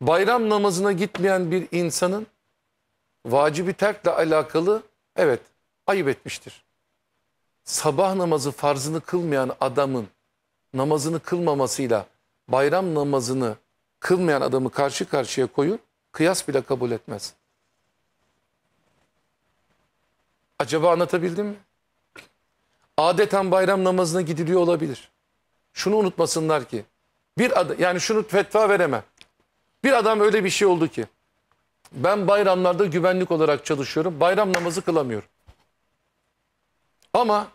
Bayram namazına gitmeyen bir insanın vacibi terkle alakalı evet ayıp etmiştir. Sabah namazı farzını kılmayan adamın namazını kılmamasıyla bayram namazını kılmayan adamı karşı karşıya koyur, kıyas bile kabul etmez. Acaba anlatabildim mi? Adeten bayram namazına gidiliyor olabilir. Şunu unutmasınlar ki, bir adam, yani şunu fetva veremem. Bir adam öyle bir şey oldu ki, ben bayramlarda güvenlik olarak çalışıyorum, bayram namazı kılamıyorum. Ama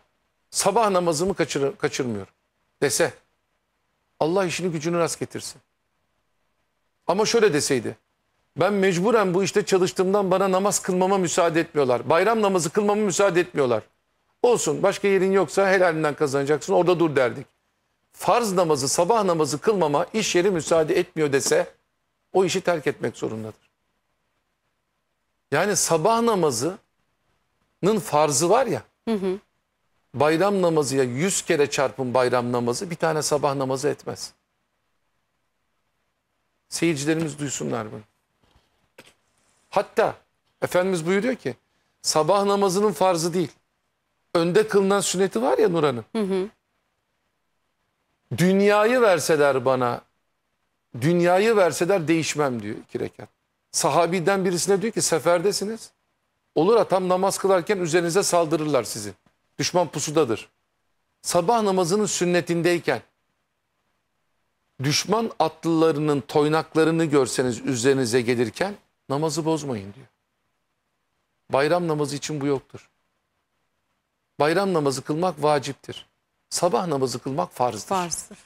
sabah namazımı kaçır, kaçırmıyorum dese Allah işini gücünü rast getirsin. Ama şöyle deseydi. Ben mecburen bu işte çalıştığımdan bana namaz kılmama müsaade etmiyorlar. Bayram namazı kılmama müsaade etmiyorlar. Olsun başka yerin yoksa helalinden kazanacaksın orada dur derdik. Farz namazı sabah namazı kılmama iş yeri müsaade etmiyor dese o işi terk etmek zorundadır. Yani sabah namazının farzı var ya. Hı hı bayram namazıya yüz kere çarpın bayram namazı bir tane sabah namazı etmez. Seyircilerimiz duysunlar bunu. Hatta Efendimiz buyuruyor ki sabah namazının farzı değil. Önde kılınan sünneti var ya Nurhan'ın. Dünyayı verseler bana, dünyayı verseler değişmem diyor iki rekat. Sahabiden birisine diyor ki seferdesiniz. Olur ha tam namaz kılarken üzerinize saldırırlar sizi. Düşman pusudadır. Sabah namazının sünnetindeyken düşman atlılarının toynaklarını görseniz üzerinize gelirken namazı bozmayın diyor. Bayram namazı için bu yoktur. Bayram namazı kılmak vaciptir. Sabah namazı kılmak farzdır. Farzdır.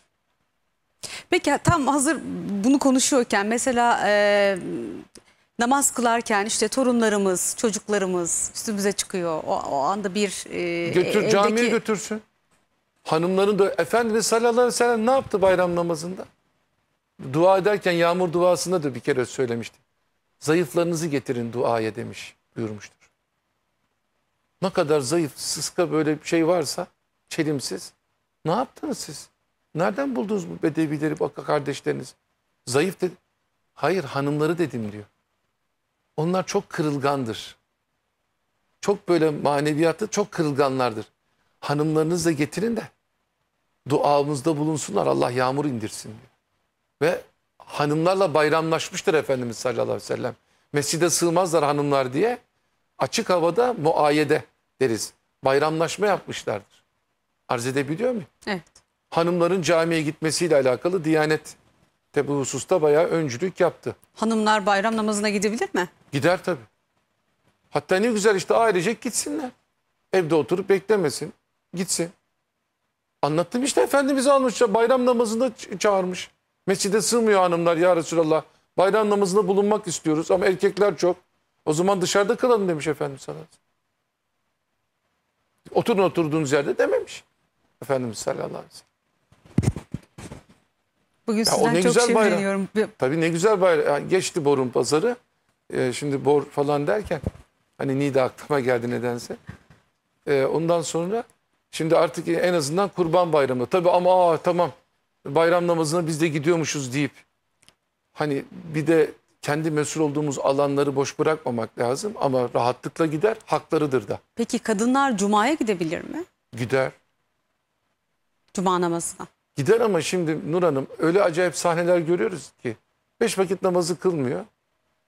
Peki tam hazır bunu konuşuyorken mesela e, namaz kılarken işte torunlarımız, çocuklarımız üstümüze çıkıyor. O, o anda bir e, Götür e, eldeki... camiye götürsün. Hanımların da Efendimiz sallallahu aleyhi ve sellem ne yaptı bayram namazında? Dua ederken yağmur duasında da bir kere söylemişti. Zayıflarınızı getirin duaya demiş buyurmuştur. Ne kadar zayıf, sıska böyle bir şey varsa çelimsiz. Ne yaptınız siz? Nereden buldunuz bu bedevileri, kardeşleriniz? Zayıf dedi. Hayır hanımları dedim diyor. Onlar çok kırılgandır. Çok böyle maneviyatta çok kırılganlardır. Hanımlarınızı da getirin de duamızda bulunsunlar Allah yağmur indirsin diyor. Ve hanımlarla bayramlaşmıştır Efendimiz sallallahu aleyhi ve sellem. Mescide sığmazlar hanımlar diye açık havada muayede deriz. Bayramlaşma yapmışlardır. Arz edebiliyor muyum? Evet. Hanımların camiye gitmesiyle alakalı Diyanet de bu hususta bayağı öncülük yaptı. Hanımlar bayram namazına gidebilir mi? Gider tabii. Hatta ne güzel işte ailecek gitsinler. Evde oturup beklemesin. Gitsin. Anlattım işte Efendimiz almış bayram namazında çağırmış. Mescide sığmıyor hanımlar ya Resulallah. Bayram namazında bulunmak istiyoruz ama erkekler çok. O zaman dışarıda kalalım demiş Efendimiz sallallahu aleyhi ve sellem. Oturun oturduğunuz yerde dememiş. Efendimiz sallallahu aleyhi ve sellem. Bugün ya sizden çok şimleniyorum. Tabii ne güzel bayram. Yani geçti borun pazarı. Ee, şimdi bor falan derken hani Nida aklıma geldi nedense. Ee, ondan sonra şimdi artık en azından kurban bayramı. Tabii ama aa, tamam bayram namazına biz de gidiyormuşuz deyip hani bir de kendi mesul olduğumuz alanları boş bırakmamak lazım ama rahatlıkla gider haklarıdır da. Peki kadınlar cumaya gidebilir mi? Gider. Cuma namazına. Gider ama şimdi Nur Hanım öyle acayip sahneler görüyoruz ki. Beş vakit namazı kılmıyor.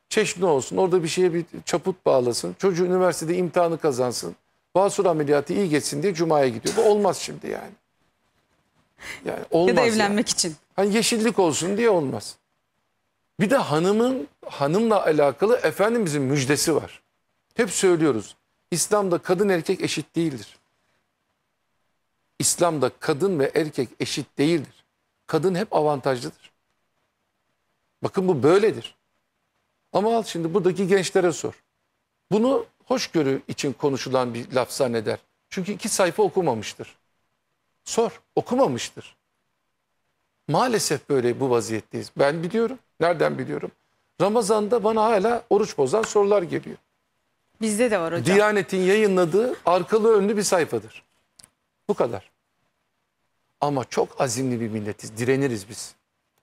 Çeşni olsun orada bir şeye bir çaput bağlasın. Çocuğu üniversitede imtihanı kazansın. Basur ameliyatı iyi geçsin diye Cuma'ya gidiyor. Bu olmaz şimdi yani. Yani olmaz. Ya da evlenmek yani. için. Hani yeşillik olsun diye olmaz. Bir de hanımın hanımla alakalı Efendimizin müjdesi var. Hep söylüyoruz. İslam'da kadın erkek eşit değildir. İslam'da kadın ve erkek eşit değildir. Kadın hep avantajlıdır. Bakın bu böyledir. Ama al şimdi buradaki gençlere sor. Bunu hoşgörü için konuşulan bir laf zanneder. Çünkü iki sayfa okumamıştır. Sor, okumamıştır. Maalesef böyle bu vaziyetteyiz. Ben biliyorum. Nereden biliyorum? Ramazan'da bana hala oruç bozan sorular geliyor. Bizde de var hocam. Diyanet'in yayınladığı arkalı önlü bir sayfadır. Bu kadar. Ama çok azimli bir milletiz. Direniriz biz.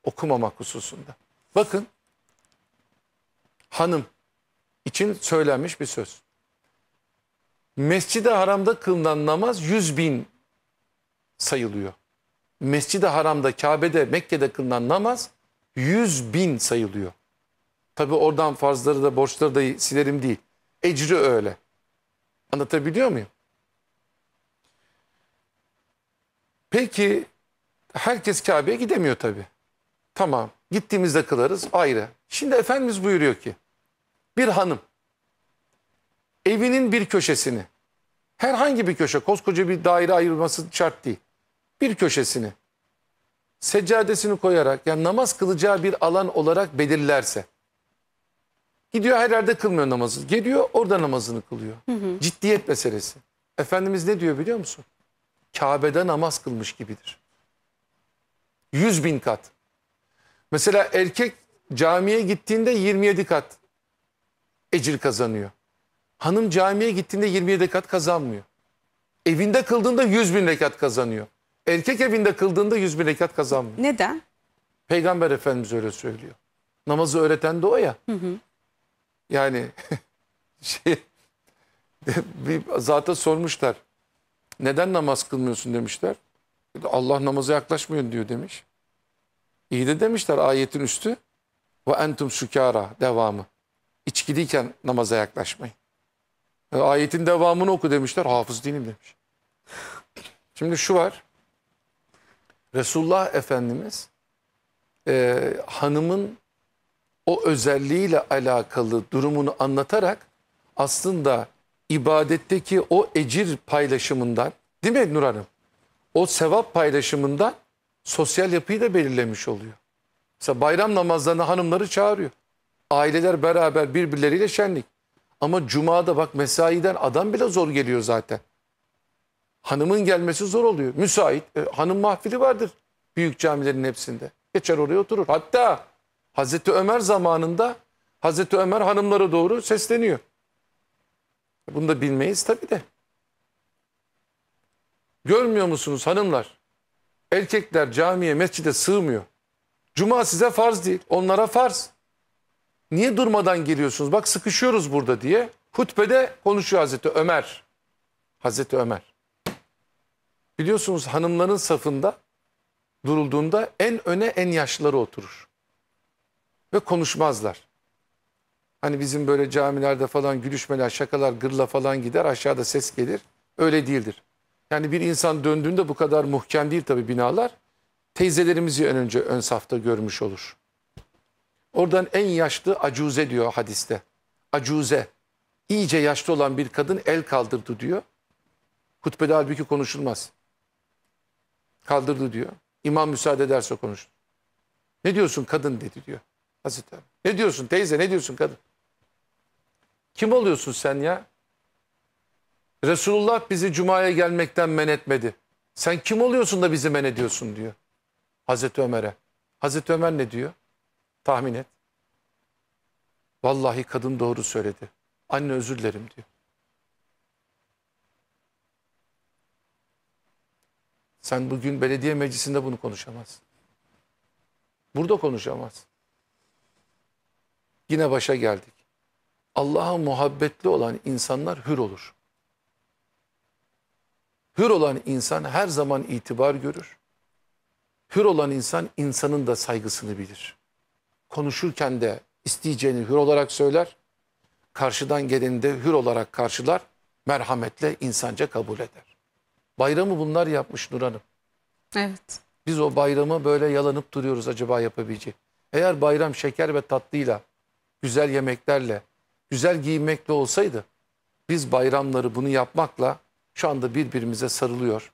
Okumamak hususunda. Bakın hanım için söylenmiş bir söz. Mescid-i Haram'da kılınan namaz 100 bin sayılıyor. Mescid-i Haram'da, Kabe'de, Mekke'de kılınan namaz 100 bin sayılıyor. Tabi oradan farzları da borçları da silerim değil. Ecri öyle. Anlatabiliyor muyum? Peki herkes Kabe'ye gidemiyor tabi Tamam gittiğimizde kılarız ayrı. Şimdi Efendimiz buyuruyor ki bir hanım evinin bir köşesini herhangi bir köşe koskoca bir daire ayrılması şart değil. Bir köşesini seccadesini koyarak yani namaz kılacağı bir alan olarak belirlerse gidiyor her yerde kılmıyor namazı. Geliyor orada namazını kılıyor. Hı hı. Ciddiyet meselesi. Efendimiz ne diyor biliyor musun? Kabe'de namaz kılmış gibidir. Yüz bin kat. Mesela erkek camiye gittiğinde 27 kat ecir kazanıyor. Hanım camiye gittiğinde 27 kat kazanmıyor. Evinde kıldığında 100 bin rekat kazanıyor. Erkek evinde kıldığında 100 bin rekat kazanmıyor. Neden? Peygamber Efendimiz öyle söylüyor. Namazı öğreten de o ya. Hı hı. Yani şey bir zaten sormuşlar. Neden namaz kılmıyorsun demişler. Allah namaza yaklaşmıyor diyor demiş. İyi de demişler ayetin üstü. Ve entum sükara devamı. İçkiliyken namaza yaklaşmayın. E, ayetin devamını oku demişler. Hafız değilim demiş. Şimdi şu var. Resulullah Efendimiz e, hanımın o özelliğiyle alakalı durumunu anlatarak aslında ibadetteki o ecir paylaşımından değil mi Nur Hanım? O sevap paylaşımından sosyal yapıyı da belirlemiş oluyor. Mesela bayram namazlarına hanımları çağırıyor. Aileler beraber birbirleriyle şenlik. Ama cumada bak mesaiden adam bile zor geliyor zaten. Hanımın gelmesi zor oluyor. Müsait. E, hanım mahfili vardır büyük camilerin hepsinde. Geçer oraya oturur. Hatta Hazreti Ömer zamanında Hazreti Ömer hanımlara doğru sesleniyor. Bunu da bilmeyiz tabii de. Görmüyor musunuz hanımlar? Erkekler camiye, mescide sığmıyor. Cuma size farz değil, onlara farz. Niye durmadan geliyorsunuz? Bak sıkışıyoruz burada diye. Hutbede konuşuyor Hazreti Ömer. Hazreti Ömer. Biliyorsunuz hanımların safında durulduğunda en öne en yaşlıları oturur. Ve konuşmazlar. Hani bizim böyle camilerde falan gülüşmeler, şakalar, gırla falan gider aşağıda ses gelir. Öyle değildir. Yani bir insan döndüğünde bu kadar muhkem değil tabii binalar. Teyzelerimizi önce ön safta görmüş olur. Oradan en yaşlı acuze diyor hadiste. Acuze. İyice yaşlı olan bir kadın el kaldırdı diyor. Hutbede halbuki konuşulmaz. Kaldırdı diyor. İmam müsaade ederse konuşur. Ne diyorsun kadın dedi diyor. Hazreti Ali. Ne diyorsun teyze ne diyorsun kadın? Kim oluyorsun sen ya? Resulullah bizi cumaya gelmekten men etmedi. Sen kim oluyorsun da bizi men ediyorsun diyor. Hazreti Ömer'e. Hazreti Ömer ne diyor? Tahmin et. Vallahi kadın doğru söyledi. Anne özür dilerim diyor. Sen bugün belediye meclisinde bunu konuşamazsın. Burada konuşamazsın. Yine başa geldik. Allah'a muhabbetli olan insanlar hür olur. Hür olan insan her zaman itibar görür. Hür olan insan insanın da saygısını bilir. Konuşurken de isteyeceğini hür olarak söyler. Karşıdan geleni de hür olarak karşılar. Merhametle insanca kabul eder. Bayramı bunlar yapmış Nur Hanım. Evet. Biz o bayramı böyle yalanıp duruyoruz acaba yapabilecek. Eğer bayram şeker ve tatlıyla, güzel yemeklerle, güzel giyinmekle olsaydı biz bayramları bunu yapmakla şu anda birbirimize sarılıyor.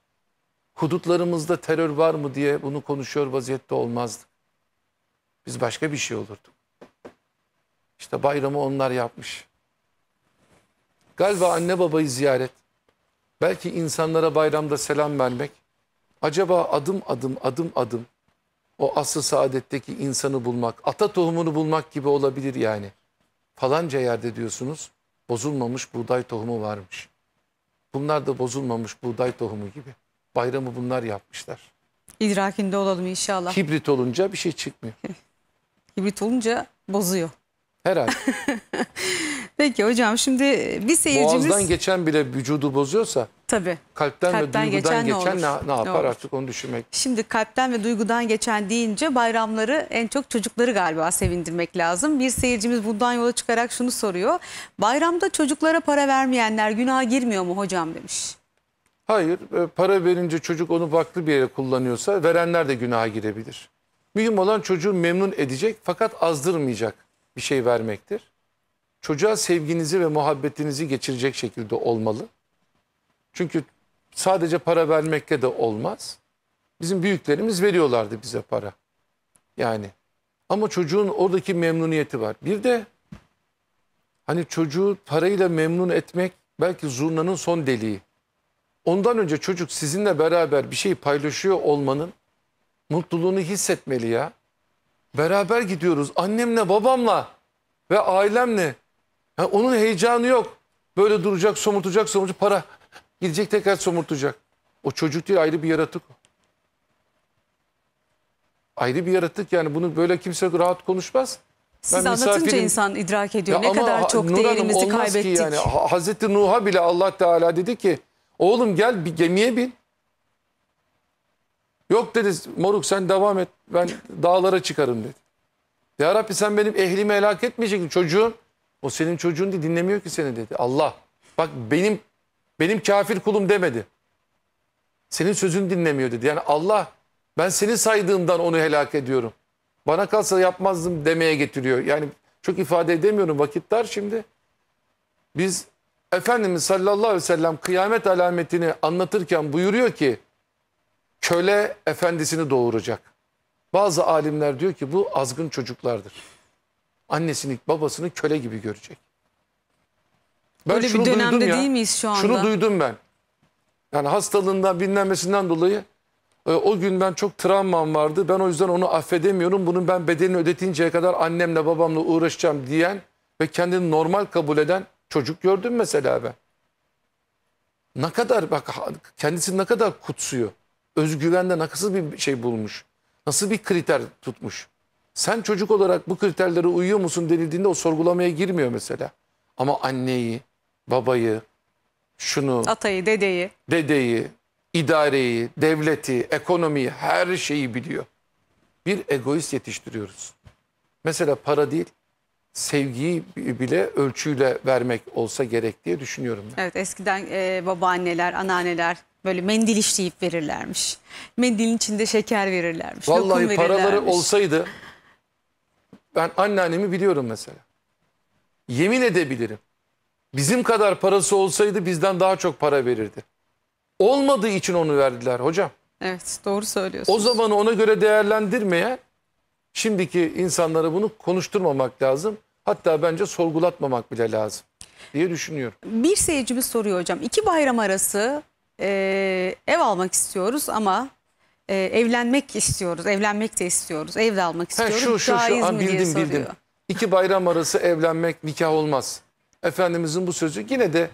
Hudutlarımızda terör var mı diye bunu konuşuyor vaziyette olmazdı. Biz başka bir şey olurduk. İşte bayramı onlar yapmış. Galiba anne babayı ziyaret. Belki insanlara bayramda selam vermek. Acaba adım adım adım adım o asıl saadetteki insanı bulmak, ata tohumunu bulmak gibi olabilir yani. Falanca yerde diyorsunuz bozulmamış buğday tohumu varmış. Bunlar da bozulmamış buğday tohumu gibi. Bayramı bunlar yapmışlar. İdrakinde olalım inşallah. Hibrit olunca bir şey çıkmıyor. Hibrit olunca bozuyor. Herhalde. Peki hocam şimdi e, bir seyircimiz... Boğazdan geçen bile vücudu bozuyorsa Tabii. Kalpten, kalpten ve duygudan geçen, geçen ne, ne, yapar ne artık onu düşünmek. Şimdi kalpten ve duygudan geçen deyince bayramları en çok çocukları galiba sevindirmek lazım. Bir seyircimiz bundan yola çıkarak şunu soruyor. Bayramda çocuklara para vermeyenler günaha girmiyor mu hocam demiş. Hayır e, para verince çocuk onu farklı bir yere kullanıyorsa verenler de günaha girebilir. Mühim olan çocuğu memnun edecek fakat azdırmayacak bir şey vermektir çocuğa sevginizi ve muhabbetinizi geçirecek şekilde olmalı. Çünkü sadece para vermekle de olmaz. Bizim büyüklerimiz veriyorlardı bize para. Yani ama çocuğun oradaki memnuniyeti var. Bir de hani çocuğu parayla memnun etmek belki zurnanın son deliği. Ondan önce çocuk sizinle beraber bir şey paylaşıyor olmanın mutluluğunu hissetmeli ya. Beraber gidiyoruz annemle babamla ve ailemle ya onun heyecanı yok. Böyle duracak, somurtacak, somurtacak para. Gidecek tekrar somurtacak. O çocuk değil ayrı bir yaratık Ayrı bir yaratık yani bunu böyle kimse rahat konuşmaz. Siz ben anlatınca insan idrak ediyor. Ya ne kadar çok Nur değerimizi kaybettik. Ki yani. Hazreti Nuh'a bile Allah Teala dedi ki oğlum gel bir gemiye bin. Yok dedi moruk sen devam et ben dağlara çıkarım dedi. Ya Rabbi sen benim ehlimi helak etmeyecektin çocuğum. O senin çocuğun değil dinlemiyor ki seni dedi. Allah bak benim benim kafir kulum demedi. Senin sözünü dinlemiyor dedi. Yani Allah ben seni saydığımdan onu helak ediyorum. Bana kalsa yapmazdım demeye getiriyor. Yani çok ifade edemiyorum vakitler şimdi. Biz Efendimiz sallallahu aleyhi ve sellem kıyamet alametini anlatırken buyuruyor ki köle efendisini doğuracak. Bazı alimler diyor ki bu azgın çocuklardır annesini babasını köle gibi görecek. Ben Öyle bir dönemde ya, değil miyiz şu anda? Şunu duydum ben. Yani hastalığından bilinmesinden dolayı e, o gün ben çok travmam vardı. Ben o yüzden onu affedemiyorum. Bunun ben bedelini ödetinceye kadar annemle babamla uğraşacağım diyen ve kendini normal kabul eden çocuk gördüm mesela ben. Ne kadar bak kendisi ne kadar kutsuyor. Özgüvende nasıl bir şey bulmuş. Nasıl bir kriter tutmuş. Sen çocuk olarak bu kriterlere uyuyor musun denildiğinde o sorgulamaya girmiyor mesela. Ama anneyi, babayı, şunu, atayı, dedeyi, dedeyi, idareyi, devleti, ekonomiyi, her şeyi biliyor. Bir egoist yetiştiriyoruz. Mesela para değil, sevgiyi bile ölçüyle vermek olsa gerek diye düşünüyorum. Ben. Evet eskiden e, babaanneler, anneanneler böyle mendil işleyip verirlermiş. Mendilin içinde şeker verirlermiş. Vallahi lokum paraları verirlermiş. olsaydı ben anneannemi biliyorum mesela. Yemin edebilirim. Bizim kadar parası olsaydı bizden daha çok para verirdi. Olmadığı için onu verdiler hocam. Evet doğru söylüyorsunuz. O zamanı ona göre değerlendirmeye şimdiki insanlara bunu konuşturmamak lazım. Hatta bence sorgulatmamak bile lazım diye düşünüyorum. Bir seyircimiz soruyor hocam. İki bayram arası e, ev almak istiyoruz ama e, evlenmek istiyoruz, evlenmek de istiyoruz, evde almak istiyoruz. Ha, şu, şu, Caiz şu, mi bildim, Bildim. İki bayram arası evlenmek nikah olmaz. Efendimizin bu sözü yine de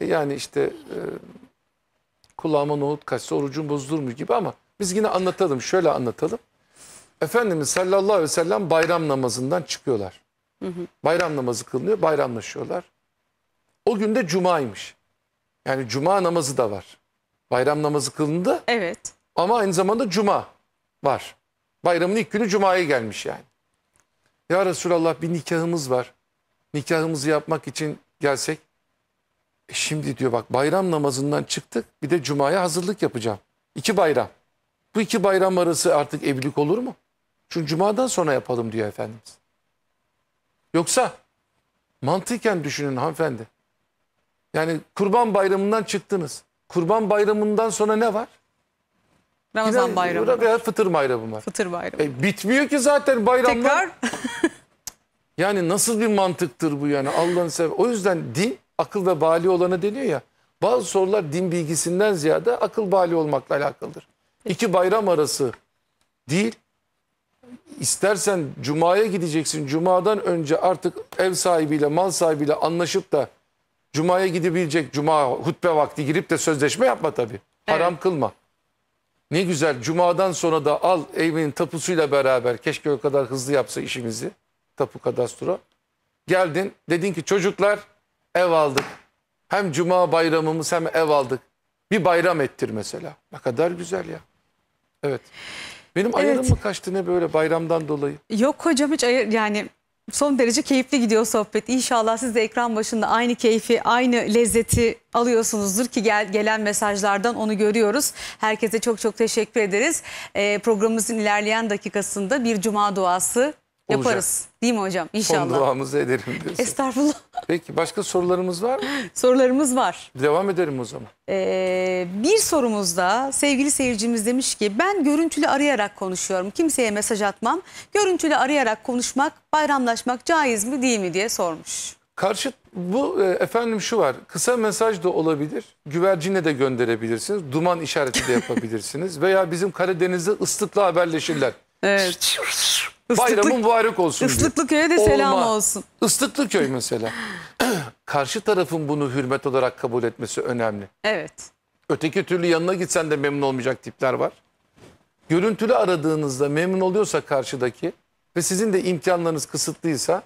e, yani işte e, kulağıma nohut kaçsa orucum bozdurmuş gibi ama biz yine anlatalım şöyle anlatalım. Efendimiz sallallahu aleyhi ve sellem bayram namazından çıkıyorlar. Hı hı. Bayram namazı kılınıyor bayramlaşıyorlar. O gün de cumaymış. Yani cuma namazı da var. Bayram namazı kılındı. Evet. Ama aynı zamanda cuma var. Bayramın ilk günü cumaya gelmiş yani. Ya Resulallah bir nikahımız var. Nikahımızı yapmak için gelsek. E şimdi diyor bak bayram namazından çıktık bir de cumaya hazırlık yapacağım. İki bayram. Bu iki bayram arası artık evlilik olur mu? Çünkü cumadan sonra yapalım diyor Efendimiz. Yoksa mantıken düşünün hanımefendi. Yani kurban bayramından çıktınız. Kurban bayramından sonra ne var? Ramazan bayramı. Burada veya fıtır bayramı var. Fıtır bayramı. E, bitmiyor ki zaten bayramlar. Tekrar. yani nasıl bir mantıktır bu yani Allah'ın sebebi. O yüzden din akıl ve bali olana deniyor ya. Bazı sorular din bilgisinden ziyade akıl bali olmakla alakalıdır. İki bayram arası değil. İstersen cumaya gideceksin. Cumadan önce artık ev sahibiyle, mal sahibiyle anlaşıp da cumaya gidebilecek cuma hutbe vakti girip de sözleşme yapma tabii. Haram evet. kılma. Ne güzel cumadan sonra da al evinin tapusuyla beraber keşke o kadar hızlı yapsa işimizi tapu kadastro. Geldin dedin ki çocuklar ev aldık. Hem cuma bayramımız hem ev aldık. Bir bayram ettir mesela. Ne kadar güzel ya. Evet. Benim ayarım evet. mı kaçtı ne böyle bayramdan dolayı? Yok hocam hiç ayır yani son derece keyifli gidiyor sohbet. İnşallah siz de ekran başında aynı keyfi, aynı lezzeti alıyorsunuzdur ki gel, gelen mesajlardan onu görüyoruz. Herkese çok çok teşekkür ederiz. Ee, programımızın ilerleyen dakikasında bir cuma duası yaparız. Olacak. Değil mi hocam? İnşallah. Son duamızı edelim diyorsun. Estağfurullah. Peki başka sorularımız var mı? Sorularımız var. Devam edelim o zaman. Ee, bir sorumuzda sevgili seyircimiz demiş ki ben görüntülü arayarak konuşuyorum. Kimseye mesaj atmam. Görüntülü arayarak konuşmak, bayramlaşmak caiz mi değil mi diye sormuş. Karşıt bu e, efendim şu var kısa mesaj da olabilir güvercine de gönderebilirsiniz duman işareti de yapabilirsiniz veya bizim Karadeniz'de ıslıkla haberleşirler. Evet. Islıklı- Bayramın mübarek olsun diyor. köye de selam Olma. olsun. Islıklı köy mesela. Karşı tarafın bunu hürmet olarak kabul etmesi önemli. Evet. Öteki türlü yanına gitsen de memnun olmayacak tipler var. Görüntülü aradığınızda memnun oluyorsa karşıdaki ve sizin de imkanlarınız kısıtlıysa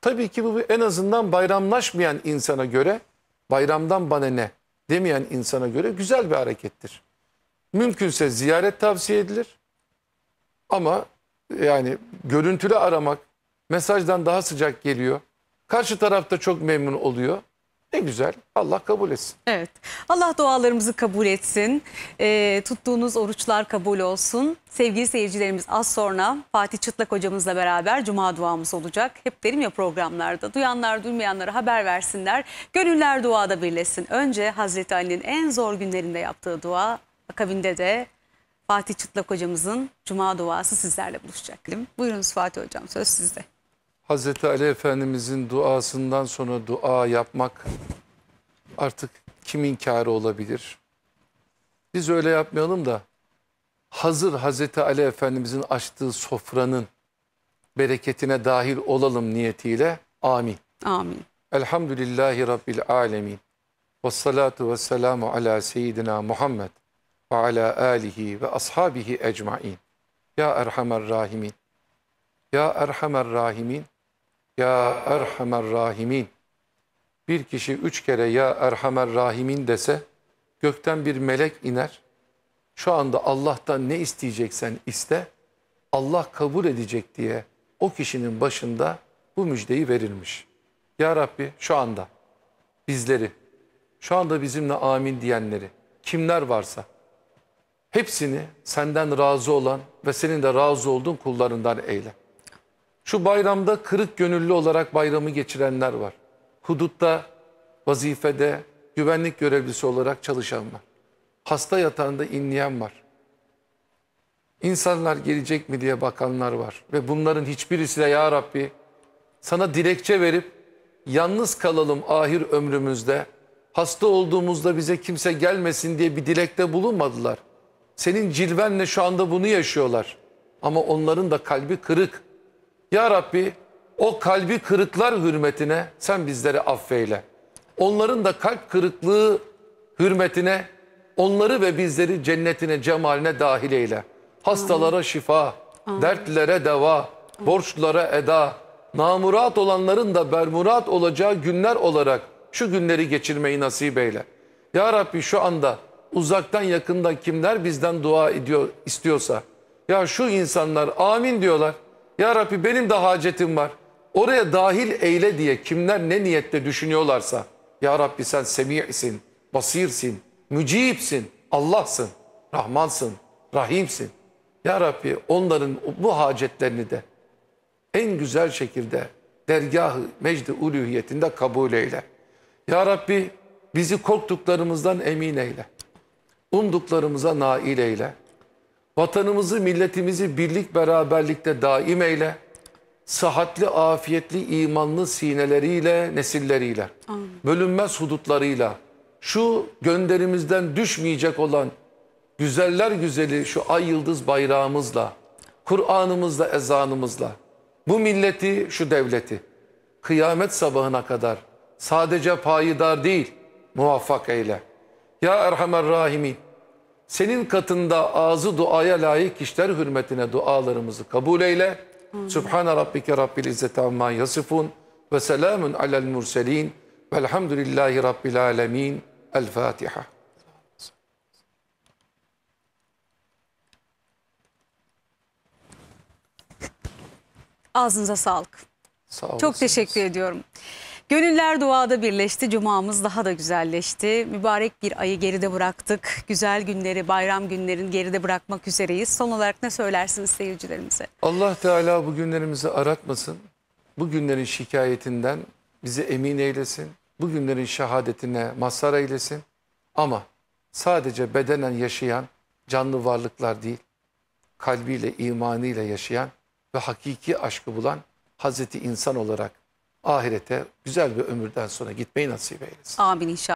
tabii ki bu en azından bayramlaşmayan insana göre bayramdan bana ne demeyen insana göre güzel bir harekettir. Mümkünse ziyaret tavsiye edilir ama yani görüntülü aramak mesajdan daha sıcak geliyor. Karşı tarafta çok memnun oluyor. Ne güzel. Allah kabul etsin. Evet. Allah dualarımızı kabul etsin. E, tuttuğunuz oruçlar kabul olsun. Sevgili seyircilerimiz az sonra Fatih Çıtlak hocamızla beraber cuma duamız olacak. Hep derim ya programlarda duyanlar duymayanlara haber versinler. Gönüller duada birleşsin. Önce Hazreti Ali'nin en zor günlerinde yaptığı dua akabinde de Fatih Çıtlak hocamızın cuma duası sizlerle buluşacak. Buyurunuz Fatih hocam söz sizde. Hazreti Ali Efendimizin duasından sonra dua yapmak artık kimin kârı olabilir? Biz öyle yapmayalım da hazır Hazreti Ali Efendimizin açtığı sofranın bereketine dahil olalım niyetiyle amin. Amin. Elhamdülillahi Rabbil alemin. Ve salatu ve selamu ala seyyidina Muhammed ve ala alihi ve ashabihi ecmain. Ya Erhamer Rahimin. Ya Erhamer Rahimin. Ya Erhamer Rahimin. Bir kişi üç kere Ya Erhamer Rahimin dese gökten bir melek iner. Şu anda Allah'tan ne isteyeceksen iste. Allah kabul edecek diye o kişinin başında bu müjdeyi verilmiş. Ya Rabbi şu anda bizleri, şu anda bizimle amin diyenleri, kimler varsa Hepsini senden razı olan ve senin de razı olduğun kullarından eyle. Şu bayramda kırık gönüllü olarak bayramı geçirenler var. Hudutta, vazifede, güvenlik görevlisi olarak çalışan var. Hasta yatağında inleyen var. İnsanlar gelecek mi diye bakanlar var. Ve bunların hiçbirisi de ya Rabbi sana dilekçe verip yalnız kalalım ahir ömrümüzde. Hasta olduğumuzda bize kimse gelmesin diye bir dilekte bulunmadılar. Senin cilvenle şu anda bunu yaşıyorlar. Ama onların da kalbi kırık. Ya Rabbi o kalbi kırıklar hürmetine sen bizleri affeyle. Onların da kalp kırıklığı hürmetine onları ve bizleri cennetine, cemaline dahil eyle. Hastalara şifa, dertlere deva, borçlara eda, namurat olanların da bermurat olacağı günler olarak şu günleri geçirmeyi nasip eyle. Ya Rabbi şu anda uzaktan yakından kimler bizden dua ediyor istiyorsa. Ya şu insanlar amin diyorlar. Ya Rabbi benim de hacetim var. Oraya dahil eyle diye kimler ne niyette düşünüyorlarsa. Ya Rabbi sen semi'sin, basirsin, mücibsin, Allah'sın, Rahmansın, Rahimsin. Ya Rabbi onların bu hacetlerini de en güzel şekilde dergahı mecdi uluhiyetinde kabul eyle. Ya Rabbi bizi korktuklarımızdan emin eyle umduklarımıza nail eyle. Vatanımızı, milletimizi birlik beraberlikte daim eyle. Sıhhatli, afiyetli, imanlı sineleriyle, nesilleriyle, bölünmez hudutlarıyla, şu gönderimizden düşmeyecek olan güzeller güzeli şu ay yıldız bayrağımızla, Kur'an'ımızla, ezanımızla, bu milleti, şu devleti kıyamet sabahına kadar sadece payidar değil muvaffak eyle. Ya Erhamer Rahimin, senin katında ağzı duaya layık kişiler hürmetine dualarımızı kabul eyle. Sübhane Rabbike Rabbil İzzet Amma Yasifun ve selamun alel murselin velhamdülillahi Rabbil Alemin. El Fatiha. Ağzınıza sağlık. Sağ olasın. Çok teşekkür ediyorum. Gönüller duada birleşti. Cumamız daha da güzelleşti. Mübarek bir ayı geride bıraktık. Güzel günleri, bayram günlerini geride bırakmak üzereyiz. Son olarak ne söylersiniz seyircilerimize? Allah Teala bu günlerimizi aratmasın. Bu günlerin şikayetinden bizi emin eylesin. Bu günlerin şehadetine mazhar eylesin. Ama sadece bedenen yaşayan canlı varlıklar değil, kalbiyle, imanıyla yaşayan ve hakiki aşkı bulan Hazreti insan olarak ahirete güzel bir ömürden sonra gitmeyi nasip eylesin. Amin inşallah.